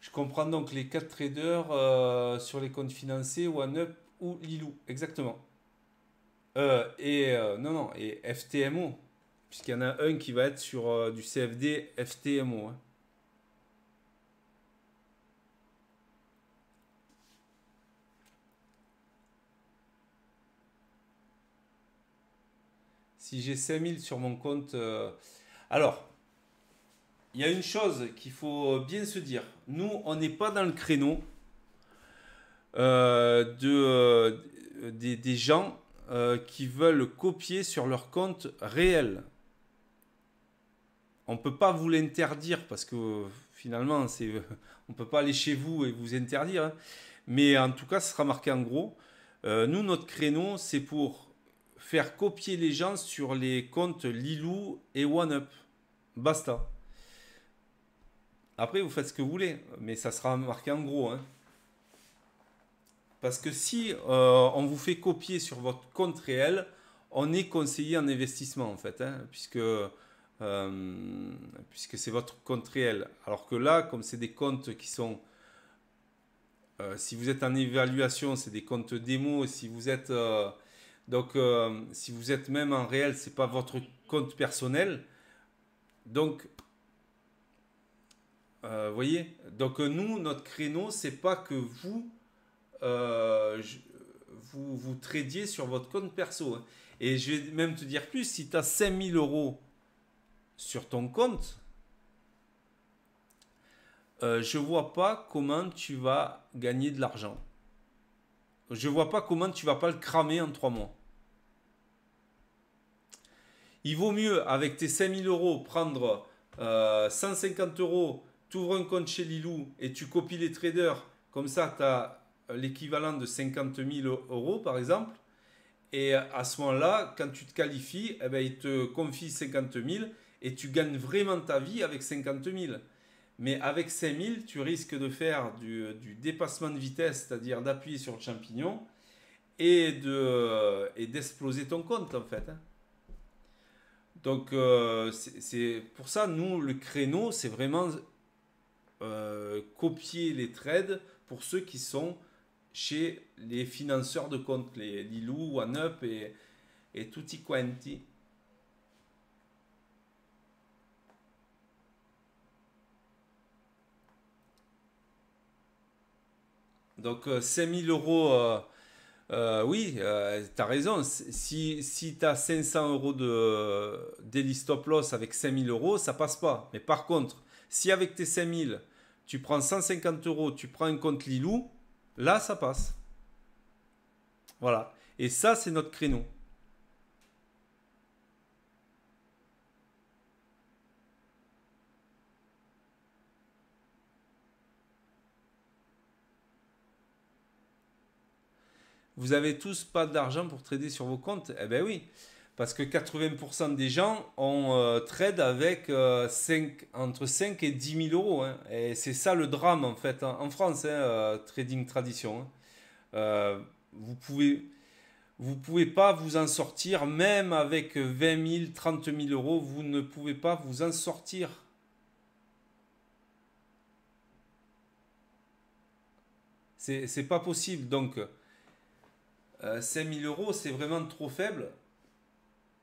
Je comprends donc les quatre traders sur les comptes financiers, up ou Lilou, exactement. Euh, et euh, non, non, et FTMO, puisqu'il y en a un qui va être sur euh, du CFD FTMO. Hein. Si j'ai 5000 sur mon compte... Alors, il y a une chose qu'il faut bien se dire. Nous, on n'est pas dans le créneau euh, de, euh, des, gens euh, qui veulent copier sur leur compte réel. On ne peut pas vous l'interdire parce que finalement, c'est, on ne peut pas aller chez vous et vous interdire. Hein. Mais en tout cas, ce sera marqué en gros. nous, notre créneau, c'est pour faire copier les gens sur les comptes Lilou et OneUp. Basta. Après, vous faites ce que vous voulez, mais ça sera marqué en gros. Hein. Parce que si euh, on vous fait copier sur votre compte réel, on est conseiller en investissement en fait, hein, puisque, euh, puisque c'est votre compte réel. Alors que là, comme c'est des comptes qui sont... Euh, si vous êtes en évaluation, c'est des comptes démo. Si vous êtes... donc si vous êtes même en réel, ce n'est pas votre compte personnel. Donc vous voyez, donc nous, notre créneau, ce n'est pas que vous euh, vous, vous tradiez sur votre compte perso. Hein. Et je vais même te dire plus, si tu as 5000 euros sur ton compte, je euh, je vois pas comment tu vas gagner de l'argent. Je vois pas comment tu vas pas le cramer en trois mois. Il vaut mieux, avec tes 5000 euros, prendre 150 euh, euros, tu un compte chez Lilou et tu copies les traders. Comme ça, tu as euh, l'équivalent de 50 000 euros, par exemple. Et euh, à ce moment-là, quand tu te qualifies, eh ben ils te confient 50 000 et tu gagnes vraiment ta vie avec 50 000. Mais avec 5 000, tu risques de faire euh, du, dépassement de vitesse, c'est-à-dire d'appuyer sur le champignon et d'exploser de, ton compte, en fait. Hein. Donc, c'est pour ça, nous, le créneau, c'est vraiment copier les trades pour ceux qui sont chez les financeurs de comptes, les Lilou, OneUp et, et Tutti Quanti. Donc 5000 euh, euros, euh, euh, oui, tu as raison. Si, si tu as 500 euros de daily stop loss avec 5000 euros, ça passe pas. Mais par contre, si avec tes 5000, tu prends 150 euros, tu prends un compte Lilou, Là, ça passe. Voilà. Et ça, c'est notre créneau. Vous avez tous pas d'argent pour trader sur vos comptes Eh ben oui. Parce que 80% des gens ont euh, trade avec 5, euh, entre 5 et 10 000 euros. Hein. Et c'est ça le drame en fait hein. en France, hein, euh, trading tradition. vous pouvez vous pouvez pas vous en sortir, même avec 20 000, 30 000 euros, vous ne pouvez pas vous en sortir. C'est pas possible. Donc, 5 000 euros, c'est vraiment trop faible.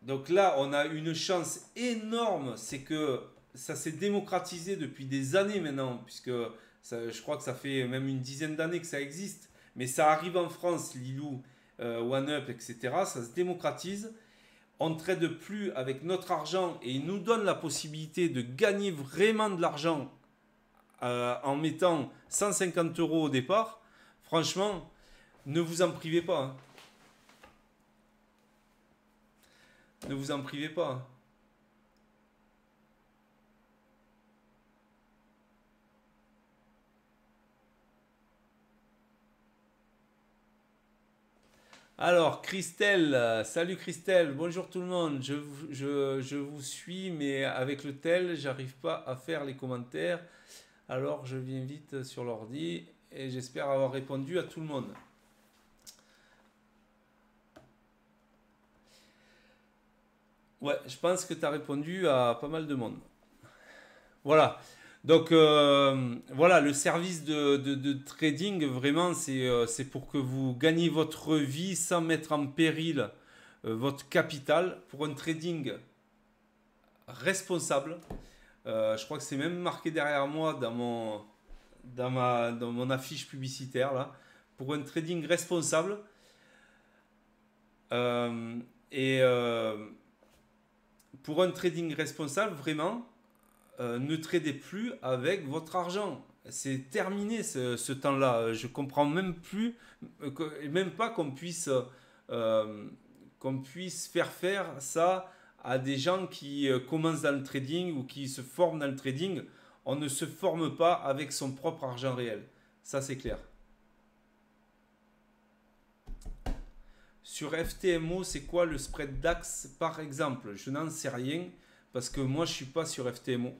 Donc là, on a une chance énorme, c'est que ça s'est démocratisé depuis des années maintenant, puisque je crois que ça fait même une dizaine d'années que ça existe. Mais ça arrive en France, Lilou, euh, OneUp, etc. Ça se démocratise. On ne trade plus avec notre argent et il nous donne la possibilité de gagner vraiment de l'argent euh, en mettant 150 euros au départ. Franchement, ne vous en privez pas. Hein. Ne vous en privez pas. Alors, Christelle, salut Christelle, bonjour tout le monde. Je, je vous suis, mais avec le tel, j'arrive pas à faire les commentaires. Alors, je viens vite sur l'ordi et j'espère avoir répondu à tout le monde. Ouais, je pense que tu as répondu à pas mal de monde. Voilà. Donc euh, voilà, le service de, trading, vraiment, euh, c'est pour que vous gagnez votre vie sans mettre en péril euh, votre capital pour un trading responsable. je crois que c'est même marqué derrière moi dans mon, ma, dans mon affiche publicitaire, là, pour un trading responsable. et pour un trading responsable, vraiment, euh, ne tradez plus avec votre argent. C'est terminé ce, temps-là. Je comprends même plus, euh, même pas qu'on puisse, euh, qu'on puisse faire faire ça à des gens qui commencent dans le trading ou qui se forment dans le trading. On ne se forme pas avec son propre argent réel. Ça, c'est clair. Sur FTMO, c'est quoi le spread DAX par exemple Je n'en sais rien parce que moi je suis pas sur FTMO.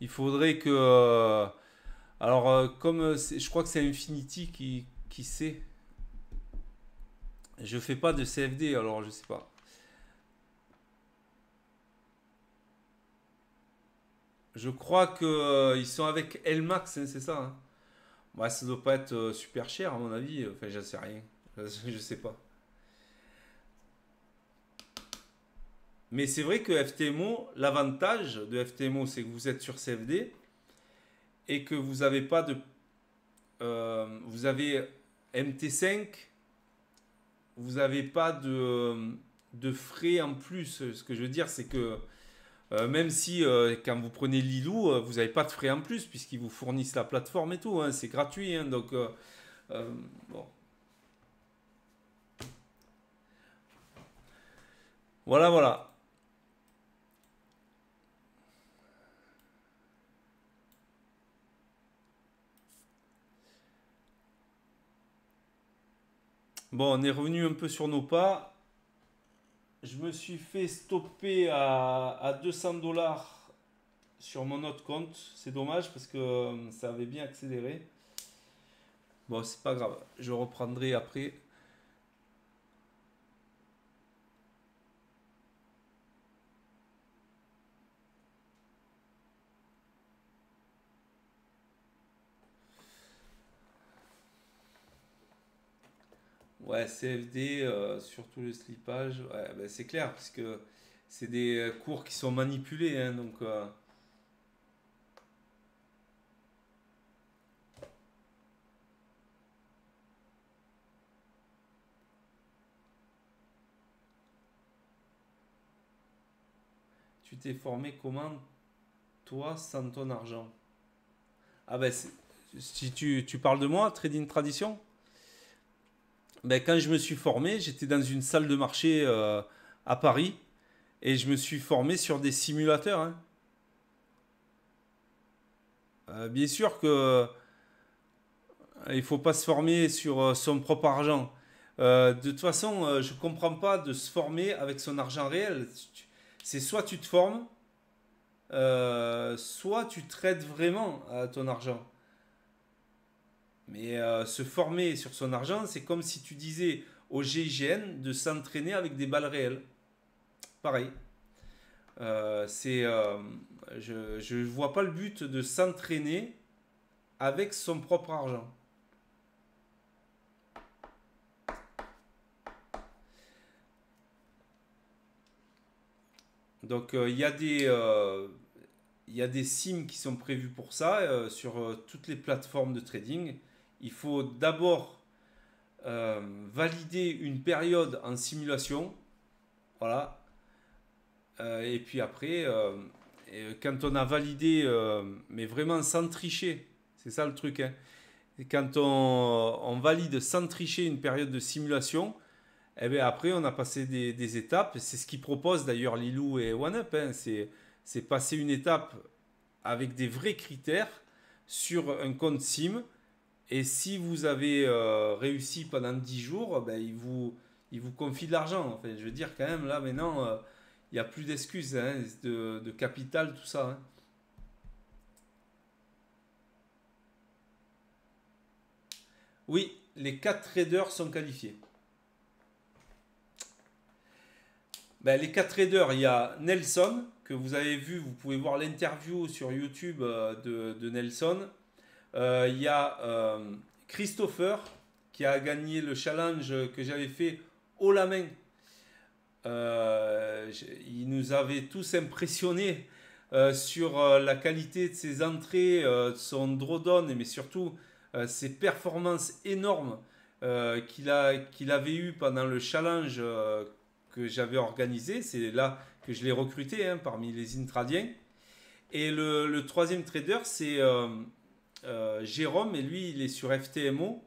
Il faudrait que. Euh, alors, euh, comme euh, je crois que c'est Infinity qui, qui sait. Je fais pas de CFD, alors je ne sais pas. Je crois que ils sont avec Lmax, hein, c'est ça. Ça hein? Bah, ça doit pas être super cher à mon avis. Enfin, ne sais rien. Je ne sais pas. Mais c'est vrai que FTMO, l'avantage de FTMO, c'est que vous êtes sur CFD et que vous avez pas de. Euh, vous avez MT5, vous n'avez pas de, frais en plus. Ce que je veux dire, c'est que euh, même si euh, quand vous prenez Lilou, vous n'avez pas de frais en plus puisqu'ils vous fournissent la plateforme et tout, hein. c'est gratuit. Hein. donc bon. Voilà, voilà. Bon, on est revenu un peu sur nos pas. Je me suis fait stopper à, 200 dollars sur mon autre compte. C'est dommage parce que euh, ça avait bien accéléré. Bon, c'est pas grave. Je reprendrai après. Ouais, CFD, euh, surtout le slippage, ouais, bah, c'est clair, puisque c'est des euh, cours qui sont manipulés, hein, donc... Euh. Tu t'es formé comment, toi, sans ton argent Ah ben, si tu, tu parles de moi, Trading Tradition ben, quand je me suis formé, j'étais dans une salle de marché euh, à Paris et je me suis formé sur des simulateurs. Hein. Euh, bien sûr que ne euh, il faut pas se former sur son propre argent. de toute façon, je ne comprends pas de se former avec son argent réel. C'est soit tu te formes, soit tu traites vraiment ton argent. Mais euh, se former sur son argent, c'est comme si tu disais au GGN de s'entraîner avec des balles réelles. Pareil. Euh, euh, je ne vois pas le but de s'entraîner avec son propre argent. Donc il y a des il y a des sims qui sont prévus pour ça sur toutes les plateformes de trading il faut d'abord euh, valider une période en simulation. Voilà. Euh, et puis après, euh, quand on a validé, mais vraiment sans tricher, c'est ça le truc. Hein. quand on, valide sans tricher une période de simulation, eh bien après, on a passé des, étapes. C'est ce qu'ils proposent d'ailleurs Lilou et OneUp. Hein. C'est passer une étape avec des vrais critères sur un compte SIM et si vous avez euh, réussi pendant 10 jours, ben, vous, confie vous de l'argent. Enfin, je veux dire, quand même, là, maintenant, euh, il n'y a plus d'excuses, hein, de, capital, tout ça. Hein. Oui, les 4 traders sont qualifiés. Ben, les 4 traders, il y a Nelson, que vous avez vu, vous pouvez voir l'interview sur YouTube euh, de, de Nelson. Euh, il y a euh, Christopher qui a gagné le challenge que j'avais fait haut la main. Euh, il nous avait tous impressionnés sur la qualité de ses entrées, son drawdown, mais surtout ses performances énormes qu'il qu'il avait eues pendant le challenge que j'avais organisé. C'est là que je l'ai recruté hein, parmi les intradiens. Et le, le troisième trader, c'est euh, Jérôme, et lui, il est sur FTMO.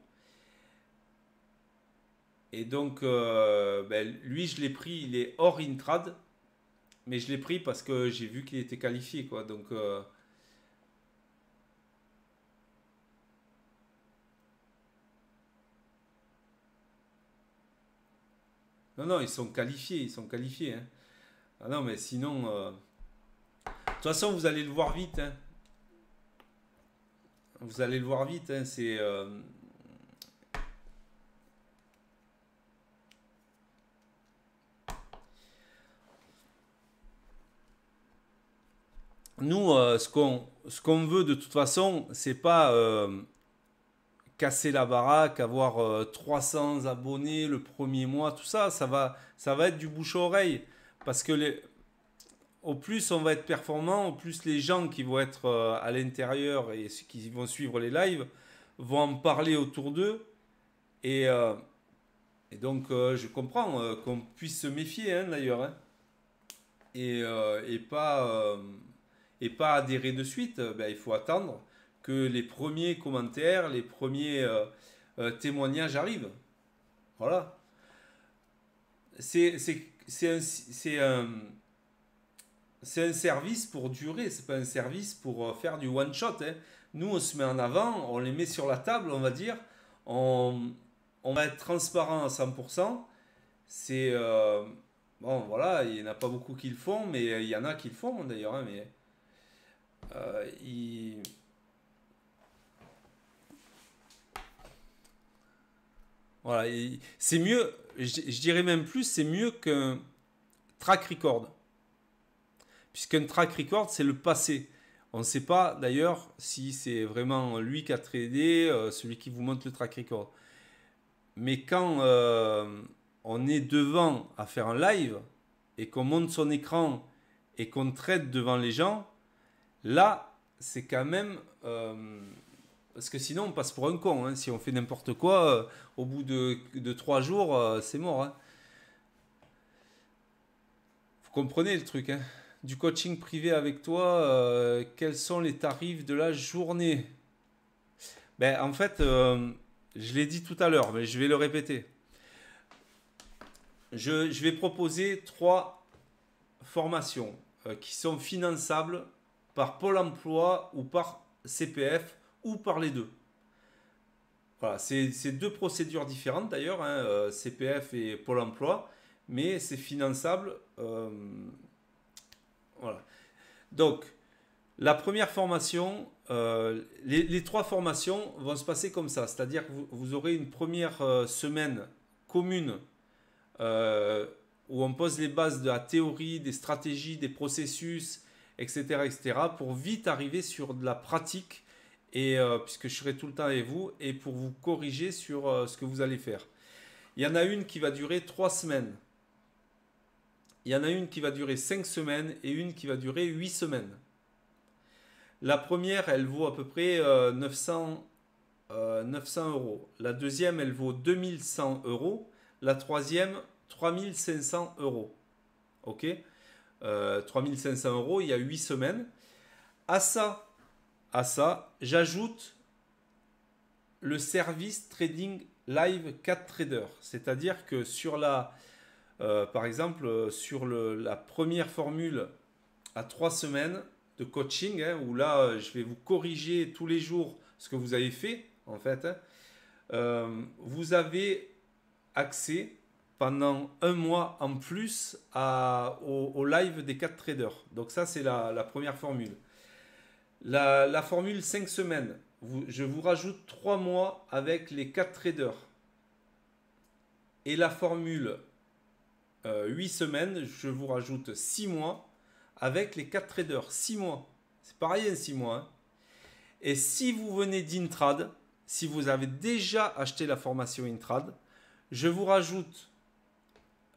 Et donc, euh, ben, lui, je l'ai pris, il est hors intrad, mais je l'ai pris parce que j'ai vu qu'il était qualifié, quoi. Donc, euh, non, non, ils sont qualifiés, ils sont qualifiés. Hein. Ah non, mais sinon, de toute façon, vous allez le voir vite. Hein. Vous allez le voir vite, hein, c'est... Euh, nous Nous, euh, qu'on ce qu'on veut de toute façon, c'est pas euh, casser la baraque, avoir 300 abonnés le premier mois, tout ça, ça va, ça va être du bouche à oreille. Parce que les, au plus on va être performant, au plus les gens qui vont être euh, à l'intérieur et qui vont suivre les lives vont en parler autour d'eux. Et, euh, donc, euh, je comprends qu'on puisse se méfier hein, d'ailleurs. Hein. et, pas, et pas adhérer de suite. Ben, il faut attendre que les premiers commentaires, les premiers témoignages arrivent. Voilà. C'est un c'est un service pour durer, c'est pas un service pour euh, faire du one shot. Hein. Nous, on se met en avant, on les met sur la table, on va dire, on, va être transparent à 100%. C'est euh, bon, voilà, il n'y en a pas beaucoup qui le font, mais il y en a qui le font d'ailleurs. Hein, mais euh, voilà, c'est mieux, je, je dirais même plus, c'est mieux qu'un track record puisqu'un track record, c'est le passé. On ne sait pas d'ailleurs si c'est vraiment lui qui a tradé, euh, celui qui vous montre le track record. Mais quand euh, on est devant à faire un live et qu'on monte son écran et qu'on trade devant les gens, là, c'est quand même... Euh, parce que sinon, on passe pour un con. Hein. Si on fait n'importe quoi, au bout de, trois jours, c'est mort. Hein. Vous comprenez le truc. Hein du coaching privé avec toi, euh, quels sont les tarifs de la journée ben, En fait, euh, je l'ai dit tout à l'heure, mais je vais le répéter. Je, vais proposer trois formations euh, qui sont finançables par Pôle emploi ou par CPF ou par les deux. Voilà, c'est deux procédures différentes d'ailleurs, hein, CPF et Pôle emploi, mais c'est finançable voilà. Donc, la première formation, euh, les, trois formations vont se passer comme ça, c'est-à-dire que vous, aurez une première euh, semaine commune euh, où on pose les bases de la théorie, des stratégies, des processus, etc., etc., pour vite arriver sur de la pratique et puisque je serai tout le temps avec vous et pour vous corriger sur ce que vous allez faire. Il y en a une qui va durer trois semaines. Il y en a une qui va durer 5 semaines et une qui va durer 8 semaines. La première, elle vaut à peu près 900, euh, euh, euros. La deuxième, elle vaut 2100 euros. La troisième, 3500 euros. Ok 3500 euh, euros, il y a 8 semaines. À ça, à ça j'ajoute le service Trading Live 4 Trader. C'est-à-dire que sur la euh, par exemple, sur la première formule à trois semaines de coaching, hein, où là, euh, je vais vous corriger tous les jours ce que vous avez fait, en fait, hein, euh, vous avez accès pendant un mois en plus au, live des quatre traders. Donc ça, c'est la, première formule. La, formule cinq semaines, je vous rajoute trois mois avec les quatre traders. Et la formule euh, huit 8 semaines, je vous rajoute 6 mois avec les quatre traders. 6 mois. C'est pareil, rien 6 mois. Hein. Et si vous venez d'Intrad, si vous avez déjà acheté la formation Intrad, je vous rajoute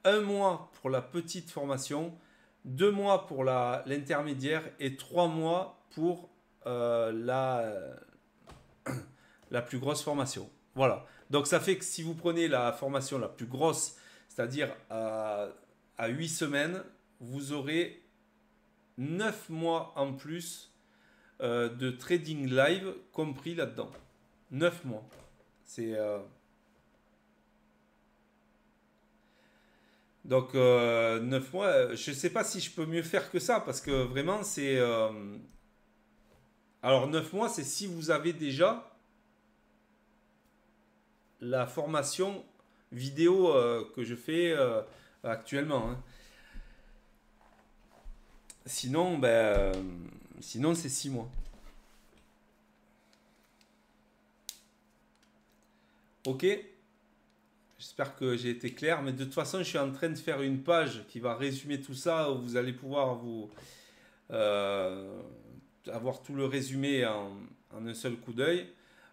un mois pour la petite formation, deux mois pour l'intermédiaire et trois mois pour euh, la, la plus grosse formation. Voilà. Donc ça fait que si vous prenez la formation la plus grosse c'est-à-dire à, huit 8 semaines, vous aurez 9 mois en plus euh, de trading live compris là-dedans. 9 mois. C'est. Euh, donc euh, neuf 9 mois, je ne sais pas si je peux mieux faire que ça, parce que vraiment c'est... Alors 9 mois, c'est si vous avez déjà la formation vidéo euh, que je fais euh, actuellement. Hein. Sinon, ben, euh, sinon c'est six mois. Ok J'espère que j'ai été clair, mais de toute façon, je suis en train de faire une page qui va résumer tout ça. vous allez pouvoir vous avoir tout le résumé en un seul coup d'œil,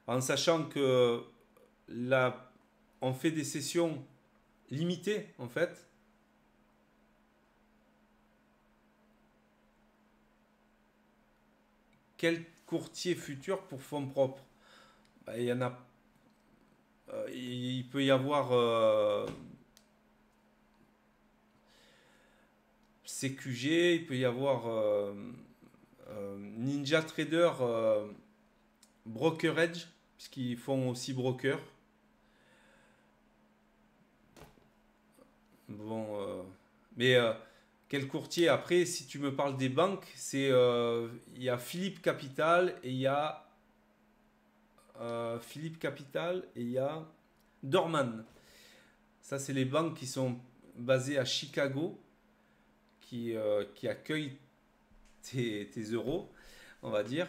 en sachant que la on fait des sessions limitées en fait. Quel courtier futur pour fonds propres bah, Il y en a. Euh, il peut y avoir. Euh, CQG, il peut y avoir euh, Ninja Trader euh, Brokerage, puisqu'ils font aussi broker. Bon, euh, mais euh, quel courtier Après, si tu me parles des banques, c'est euh, il y a Philippe Capital et il y a Philippe Capital et il y a Dorman. Ça, c'est les banques qui sont basées à Chicago, qui, qui accueillent tes, euros, on va dire.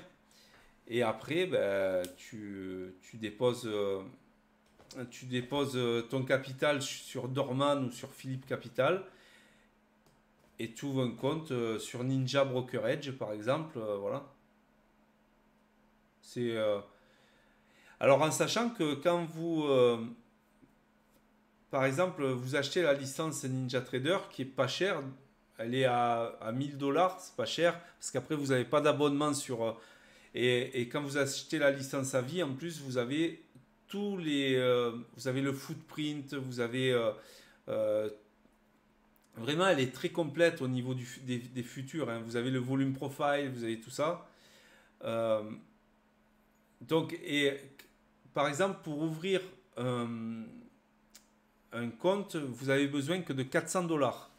Et après, ben, tu, tu déposes euh, tu déposes euh, ton capital sur Dorman ou sur Philippe Capital et tu ouvres un compte euh, sur Ninja Brokerage par exemple. voilà. C'est. Alors en sachant que quand vous. Par exemple, vous achetez la licence Ninja Trader qui est pas chère. Elle est à, à 1000 dollars, c'est pas cher. Parce qu'après, vous n'avez pas d'abonnement sur. et, quand vous achetez la licence à vie, en plus, vous avez les. Euh, vous avez le footprint, vous avez. Euh, euh, vraiment, elle est très complète au niveau du, des, futurs. Hein. Vous avez le volume profile, vous avez tout ça. donc, et par exemple, pour ouvrir un compte, vous avez besoin que de 400 dollars.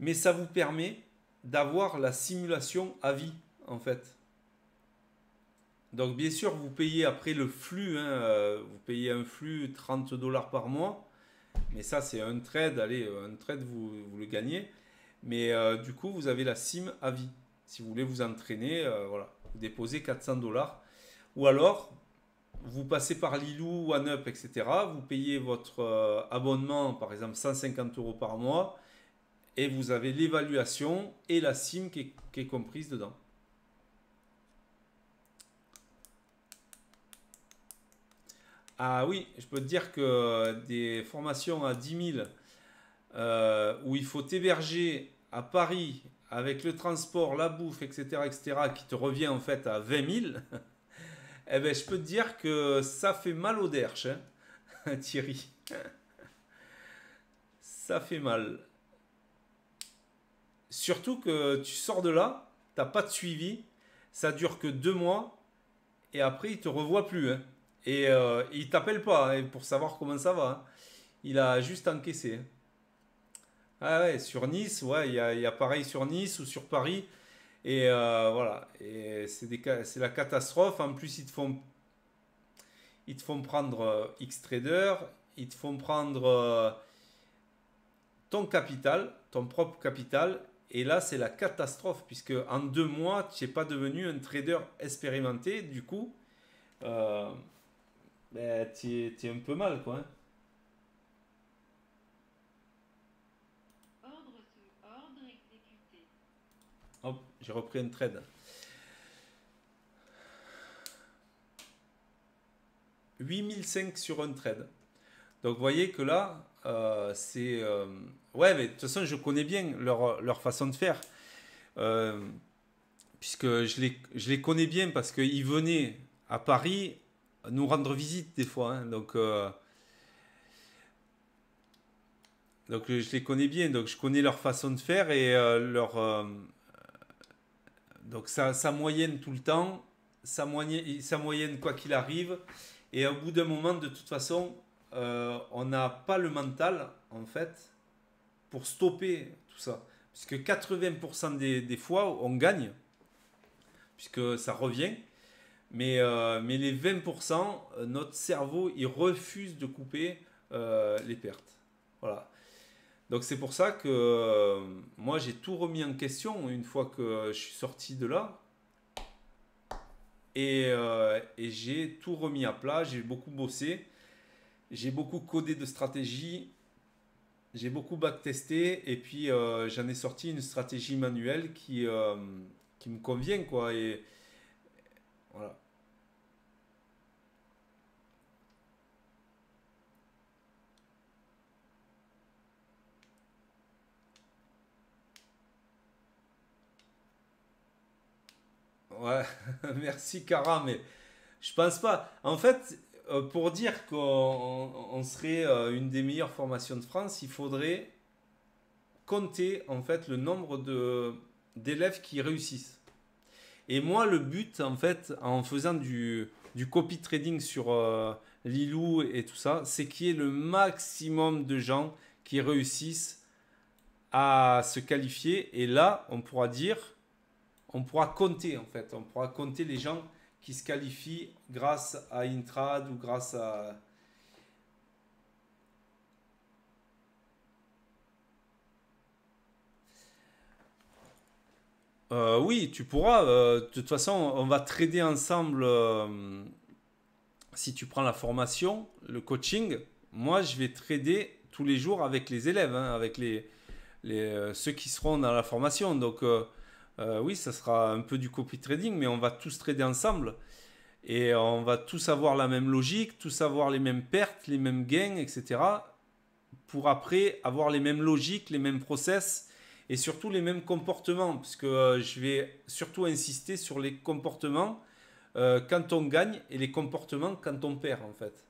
Mais ça vous permet d'avoir la simulation à vie, en fait. Donc bien sûr, vous payez après le flux, hein, euh, vous payez un flux 30 dollars par mois, mais ça c'est un trade, allez, un trade vous, le gagnez, mais euh, du coup vous avez la sim à vie. Si vous voulez vous entraîner, euh, voilà, vous déposez 400 dollars, ou alors vous passez par Lilou, OneUp, etc. Vous payez votre abonnement, par exemple 150 euros par mois, et vous avez l'évaluation et la sim qui est comprise dedans. Ah oui, je peux te dire que des formations à 10 000 euh, où il faut t'héberger à Paris avec le transport, la bouffe, etc., etc., qui te revient en fait à 20 000, eh ben, je peux te dire que ça fait mal au DERCHE, hein, Thierry. ça fait mal. Surtout que tu sors de là, tu n'as pas de suivi, ça dure que deux mois, et après, ils te revoient plus. Hein. Et il euh, il t'appelle pas hein, pour savoir comment ça va. Hein. Il a juste encaissé. Hein. Ah ouais, sur Nice, ouais, il y a, pareil sur Nice ou sur Paris. Et euh, voilà, et c'est la catastrophe. En plus, ils te font, ils font prendre euh, X-Trader, ils te font prendre ton capital, ton propre capital. Et là, c'est la catastrophe, puisque en deux mois, tu n'es pas devenu un trader expérimenté. Du coup, tu t'es es un peu mal, quoi. Hein. Ordre ordre exécuté. Hop, j'ai repris un trade. 8005 sur un trade. Donc vous voyez que là, euh, c'est... Euh, ouais, mais de toute façon, je connais bien leur, façon de faire. Euh, puisque je les, je les connais bien parce qu'ils venaient à Paris nous rendre visite des fois. Hein. donc, euh, donc euh, je les connais bien, donc je connais leur façon de faire et euh, leur donc ça, ça, moyenne tout le temps, ça moyenne, ça moyenne quoi qu'il arrive. Et au bout d'un moment, de toute façon, on n'a pas le mental en fait pour stopper tout ça. Puisque 80% des fois, on gagne, puisque ça revient. Mais, euh, mais les 20%, euh, notre cerveau, il refuse de couper euh, les pertes. Voilà. Donc c'est pour ça que moi, j'ai tout remis en question une fois que je suis sorti de là. Et, et j'ai tout remis à plat, j'ai beaucoup bossé, j'ai beaucoup codé de stratégie, j'ai beaucoup backtesté, et puis j'en ai sorti une stratégie manuelle qui, qui me convient. quoi. Et, Ouais, merci Cara, mais je pense pas. En fait, euh, pour dire qu'on serait euh, une des meilleures formations de France, il faudrait compter en fait le nombre d'élèves qui réussissent. Et moi, le but, en fait, en faisant du, copy trading sur euh, Lilou et tout ça, c'est qu'il y ait le maximum de gens qui réussissent à se qualifier. Et là, on pourra dire, on pourra compter, en fait, on pourra compter les gens qui se qualifient grâce à Intrad ou grâce à Euh, oui, tu pourras. Euh, de toute façon, on va trader ensemble. Euh, si tu prends la formation, le coaching, moi, je vais trader tous les jours avec les élèves, hein, avec ceux qui seront dans la formation. Donc, oui, ça sera un peu du copy trading, mais on va tous trader ensemble. Et on va tous avoir la même logique, tous avoir les mêmes pertes, les mêmes gains, etc. Pour après avoir les mêmes logiques, les mêmes process et surtout les mêmes comportements, parce que euh, je vais surtout insister sur les comportements euh, quand on gagne et les comportements quand on perd en fait.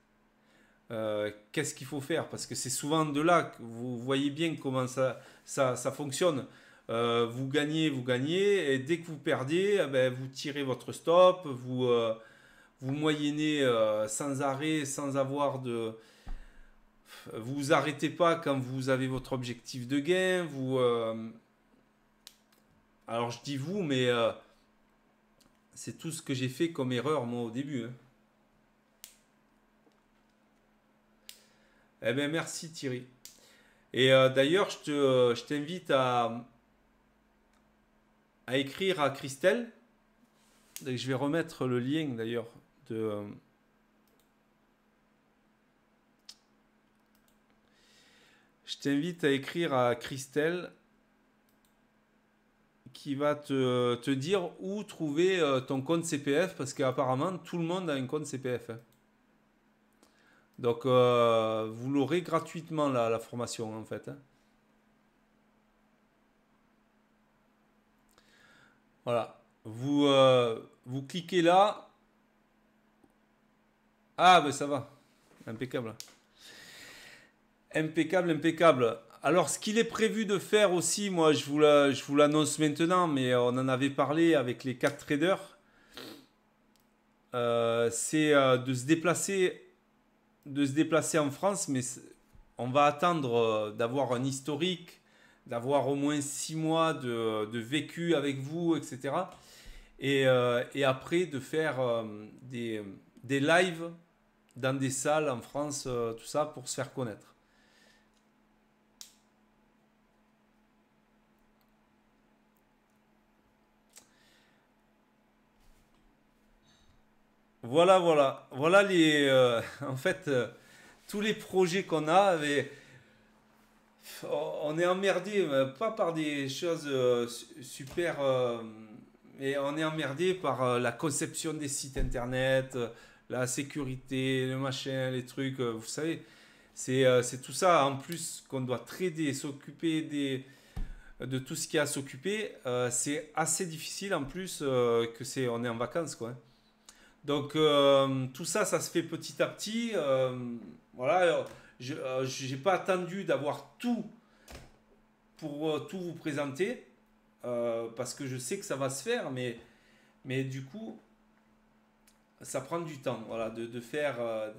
Euh, qu'est-ce qu'il faut faire Parce que c'est souvent de là que vous voyez bien comment ça, ça, fonctionne. vous gagnez, vous gagnez, et dès que vous perdez, eh ben, vous tirez votre stop, vous, vous moyennez sans arrêt, sans avoir de, vous arrêtez pas quand vous avez votre objectif de gain. Vous, euh, alors je dis vous, mais euh, c'est tout ce que j'ai fait comme erreur moi au début. Hein. Eh bien, merci Thierry. Et euh, d'ailleurs, je t'invite à, à écrire à Christelle. je vais remettre le lien d'ailleurs de. Je t'invite à écrire à Christelle qui va te, dire où trouver euh, ton compte CPF parce qu'apparemment tout le monde a un compte CPF. Hein. Donc euh, vous l'aurez gratuitement la, formation en fait. Hein. Voilà. Vous, euh, vous cliquez là. Ah ben ça va. Impeccable. Impeccable, impeccable. Alors, ce qu'il est prévu de faire aussi, moi, je vous, l'annonce maintenant, mais on en avait parlé avec les quatre traders, euh, c'est euh, de se déplacer, de se déplacer en France, mais on va attendre euh, d'avoir un historique, d'avoir au moins six mois de, vécu avec vous, etc. Et, après de faire des, des lives dans des salles en France, tout ça pour se faire connaître. Voilà, voilà. Voilà les. Euh, en fait, euh, tous les projets qu'on a, on est emmerdé, euh, pas par des choses super. mais on est emmerdé par la conception des sites internet, la sécurité, le machin, les trucs. vous savez, c'est tout ça en plus qu'on doit trader, s'occuper des de tout ce qu'il y a à s'occuper, c'est assez difficile en plus que c'est on est en vacances quoi. Hein. Donc euh, tout ça, ça se fait petit à petit. Euh, voilà, euh, je n'ai pas attendu d'avoir tout pour tout vous présenter, parce que je sais que ça va se faire, mais, mais du coup, ça prend du temps, voilà, de, faire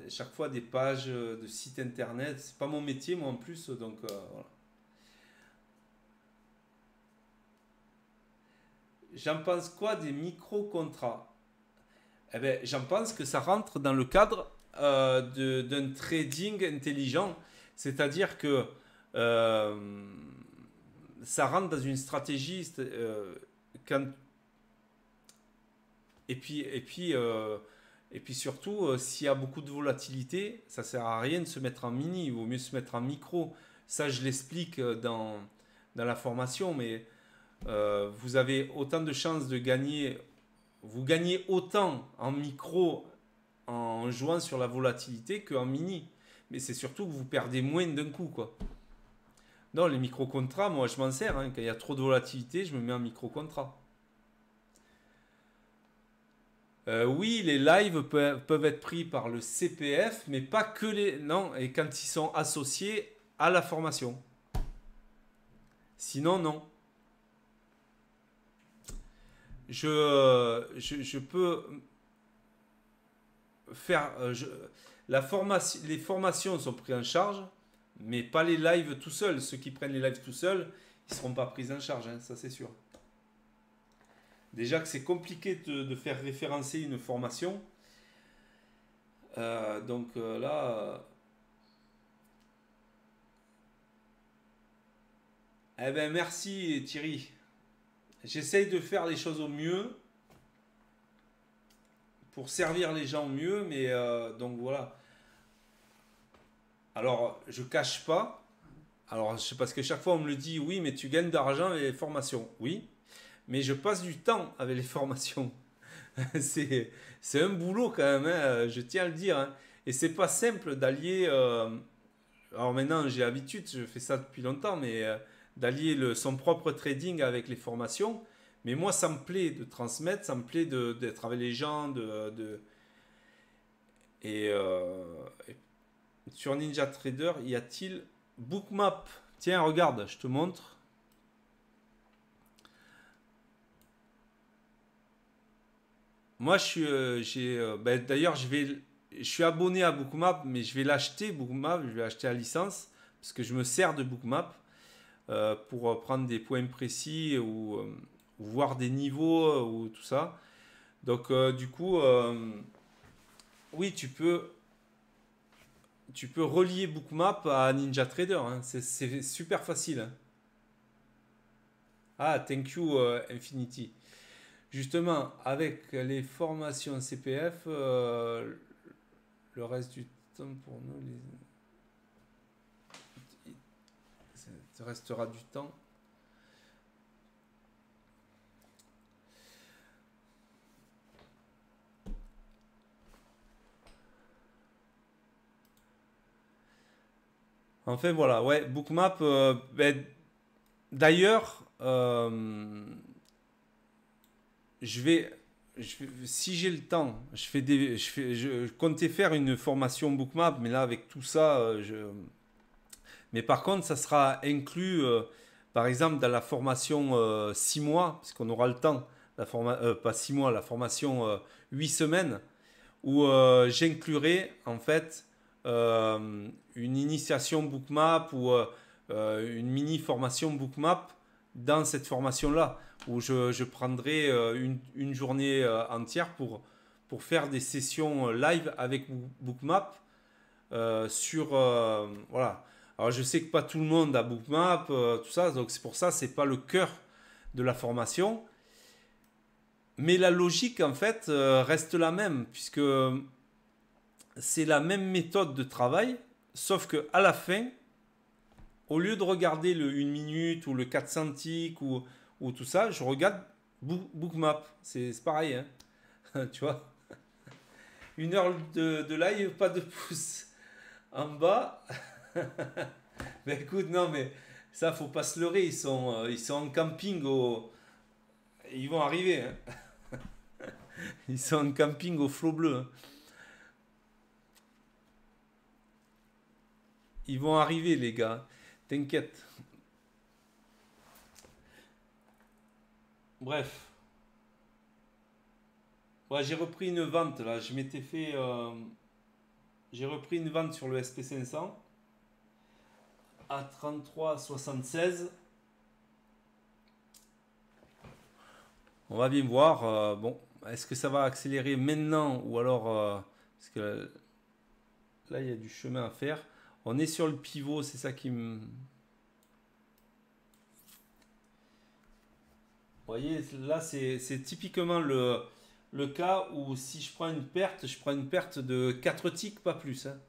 chaque fois des pages de sites internet. Ce n'est pas mon métier, moi en plus, donc J'en pense quoi des micro-contrats eh ben, j'en pense que ça rentre dans le cadre euh, d'un trading intelligent. C'est-à-dire que euh, ça rentre dans une stratégie. Euh, quand... Et puis, et puis, et puis surtout, s'il y a beaucoup de volatilité, ça sert à rien de se mettre en mini. Il vaut mieux se mettre en micro. Ça, je l'explique dans, dans la formation, mais vous avez autant de chances de gagner vous gagnez autant en micro en jouant sur la volatilité qu'en mini. Mais c'est surtout que vous perdez moins d'un coup. Quoi. Non, les micro-contrats, moi je m'en sers. Hein. Quand il y a trop de volatilité, je me mets en micro-contrat. Euh, oui, les lives peuvent être pris par le CPF, mais pas que les... Non, et quand ils sont associés à la formation. Sinon, non. Euh, je, je, peux faire. Euh, la formation, les formations sont prises en charge, mais pas les lives tout seuls. Ceux qui prennent les lives tout seuls, ils ne seront pas pris en charge, hein, ça c'est sûr. Déjà que c'est compliqué de, faire référencer une formation. Euh, donc là. eh ben merci Thierry. J'essaye de faire les choses au mieux pour servir les gens mieux, mais euh, donc voilà. Alors, je cache pas. Alors, parce que chaque fois on me le dit, oui, mais tu gagnes d'argent avec les formations. Oui, mais je passe du temps avec les formations. c'est un boulot quand même, hein, je tiens à le dire. Hein. Et c'est pas simple d'allier. Euh, alors maintenant, j'ai l'habitude, je fais ça depuis longtemps, mais euh, d'allier son propre trading avec les formations. Mais moi, ça me plaît de transmettre, ça me plaît d'être avec les gens, de, euh, et, sur Ninja Trader, y a-t-il Bookmap Tiens, regarde, je te montre. Moi, je suis, euh, j'ai, euh, ben, d'ailleurs, je vais, je suis abonné à Bookmap, mais je vais l'acheter Bookmap, je vais acheter la licence parce que je me sers de Bookmap. Euh, pour prendre des points précis ou, euh, voir des niveaux euh, ou tout ça. Donc du coup, oui, tu peux, tu peux relier Bookmap à Ninja Trader. Hein. C'est super facile. Hein. Ah, thank you Infinity. Justement, avec les formations CPF, le reste du temps pour nous, les... restera du temps. En Enfin voilà, ouais, Bookmap. Euh, ben, d'ailleurs, euh, je, vais, je si j'ai le temps, je fais des, je, fais, je, comptais faire une formation Bookmap, mais là avec tout ça, euh, je mais par contre, ça sera inclus, euh, par exemple, dans la formation 6 euh, mois, parce qu'on aura le temps, la euh, pas 6 mois, la formation 8 semaines, où j'inclurai en fait une initiation bookmap ou une mini formation bookmap dans cette formation-là, où je, prendrai une, journée entière pour, pour faire des sessions live avec bookmap. sur voilà alors je sais que pas tout le monde a Bookmap, euh, tout ça, donc c'est pour ça c'est pas le cœur de la formation. Mais la logique en fait euh, reste la même puisque c'est la même méthode de travail, sauf que à la fin, au lieu de regarder le 1 minute ou le 4 centiques ou, tout ça, je regarde Bookmap. C'est pareil, hein. tu vois. Une heure de, de live, pas de pouce en bas. mais écoute, non, mais ça, faut pas se leurrer. Ils sont, euh, ils sont en camping au. Ils vont arriver. Hein. ils sont en camping au flot bleu. Hein. Ils vont arriver, les gars. T'inquiète. Bref. Ouais, j'ai repris une vente là. Je m'étais fait. Euh, j'ai repris une vente sur le SP500 à 76 On va bien voir. Euh, bon, est-ce que ça va accélérer maintenant ou alors euh, parce que là il y a du chemin à faire. On est sur le pivot, c'est ça qui me. voyez, là c'est typiquement le, le cas où si je prends une perte, je prends une perte de 4 ticks, pas plus. Hein.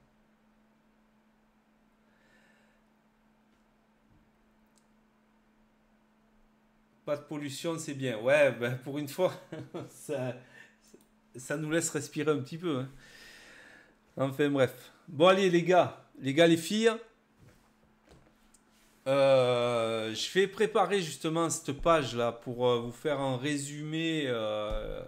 pas de pollution, c'est bien. Ouais, ben pour une fois, ça, nous laisse respirer un petit peu. Hein. Enfin bref. Bon allez les gars, les gars, les filles. Euh, je fais préparer justement cette page là pour euh, vous faire un résumé. Euh,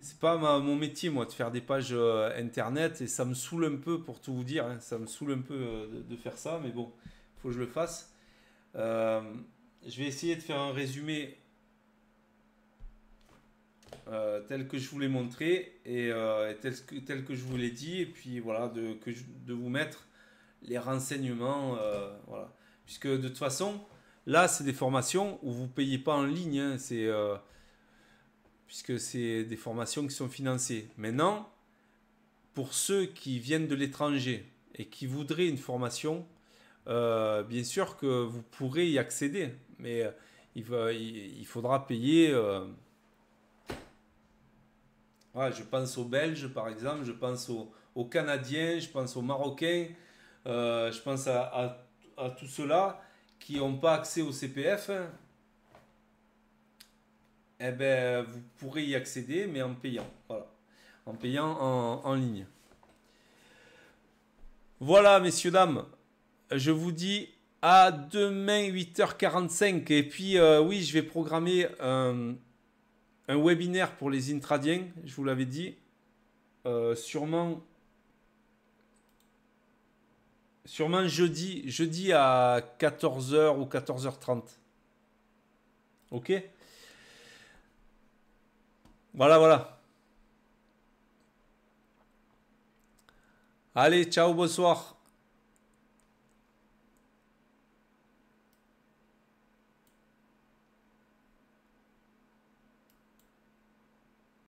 c'est pas mon métier moi de faire des pages internet et ça me saoule un peu pour tout vous dire. Hein. ça me saoule un peu de, faire ça, mais bon, faut que je le fasse je vais essayer de faire un résumé euh, tel que je vous l'ai montré et euh, tel, que, tel, que, je vous l'ai dit, et puis voilà, de, de vous mettre les renseignements. Euh, voilà. Puisque de toute façon, là, c'est des formations où vous ne payez pas en ligne, hein, c'est, puisque c'est des formations qui sont financées. Maintenant, pour ceux qui viennent de l'étranger et qui voudraient une formation, bien sûr que vous pourrez y accéder mais euh, il, il, faudra payer. Voilà, euh, je pense aux Belges, par exemple, je pense aux, Canadiens, je pense aux Marocains, euh, je pense à, tous ceux-là qui n'ont pas accès au CPF. Eh bien, vous pourrez y accéder, mais en payant. Voilà. En payant en ligne. Voilà, messieurs, dames. Je vous dis à demain 8h45. Et puis euh, oui, je vais programmer euh, un, webinaire pour les intradiens, je vous l'avais dit. Euh, sûrement sûrement jeudi, jeudi à 14h ou 14h30. Ok Voilà, voilà. Allez, ciao, bonsoir.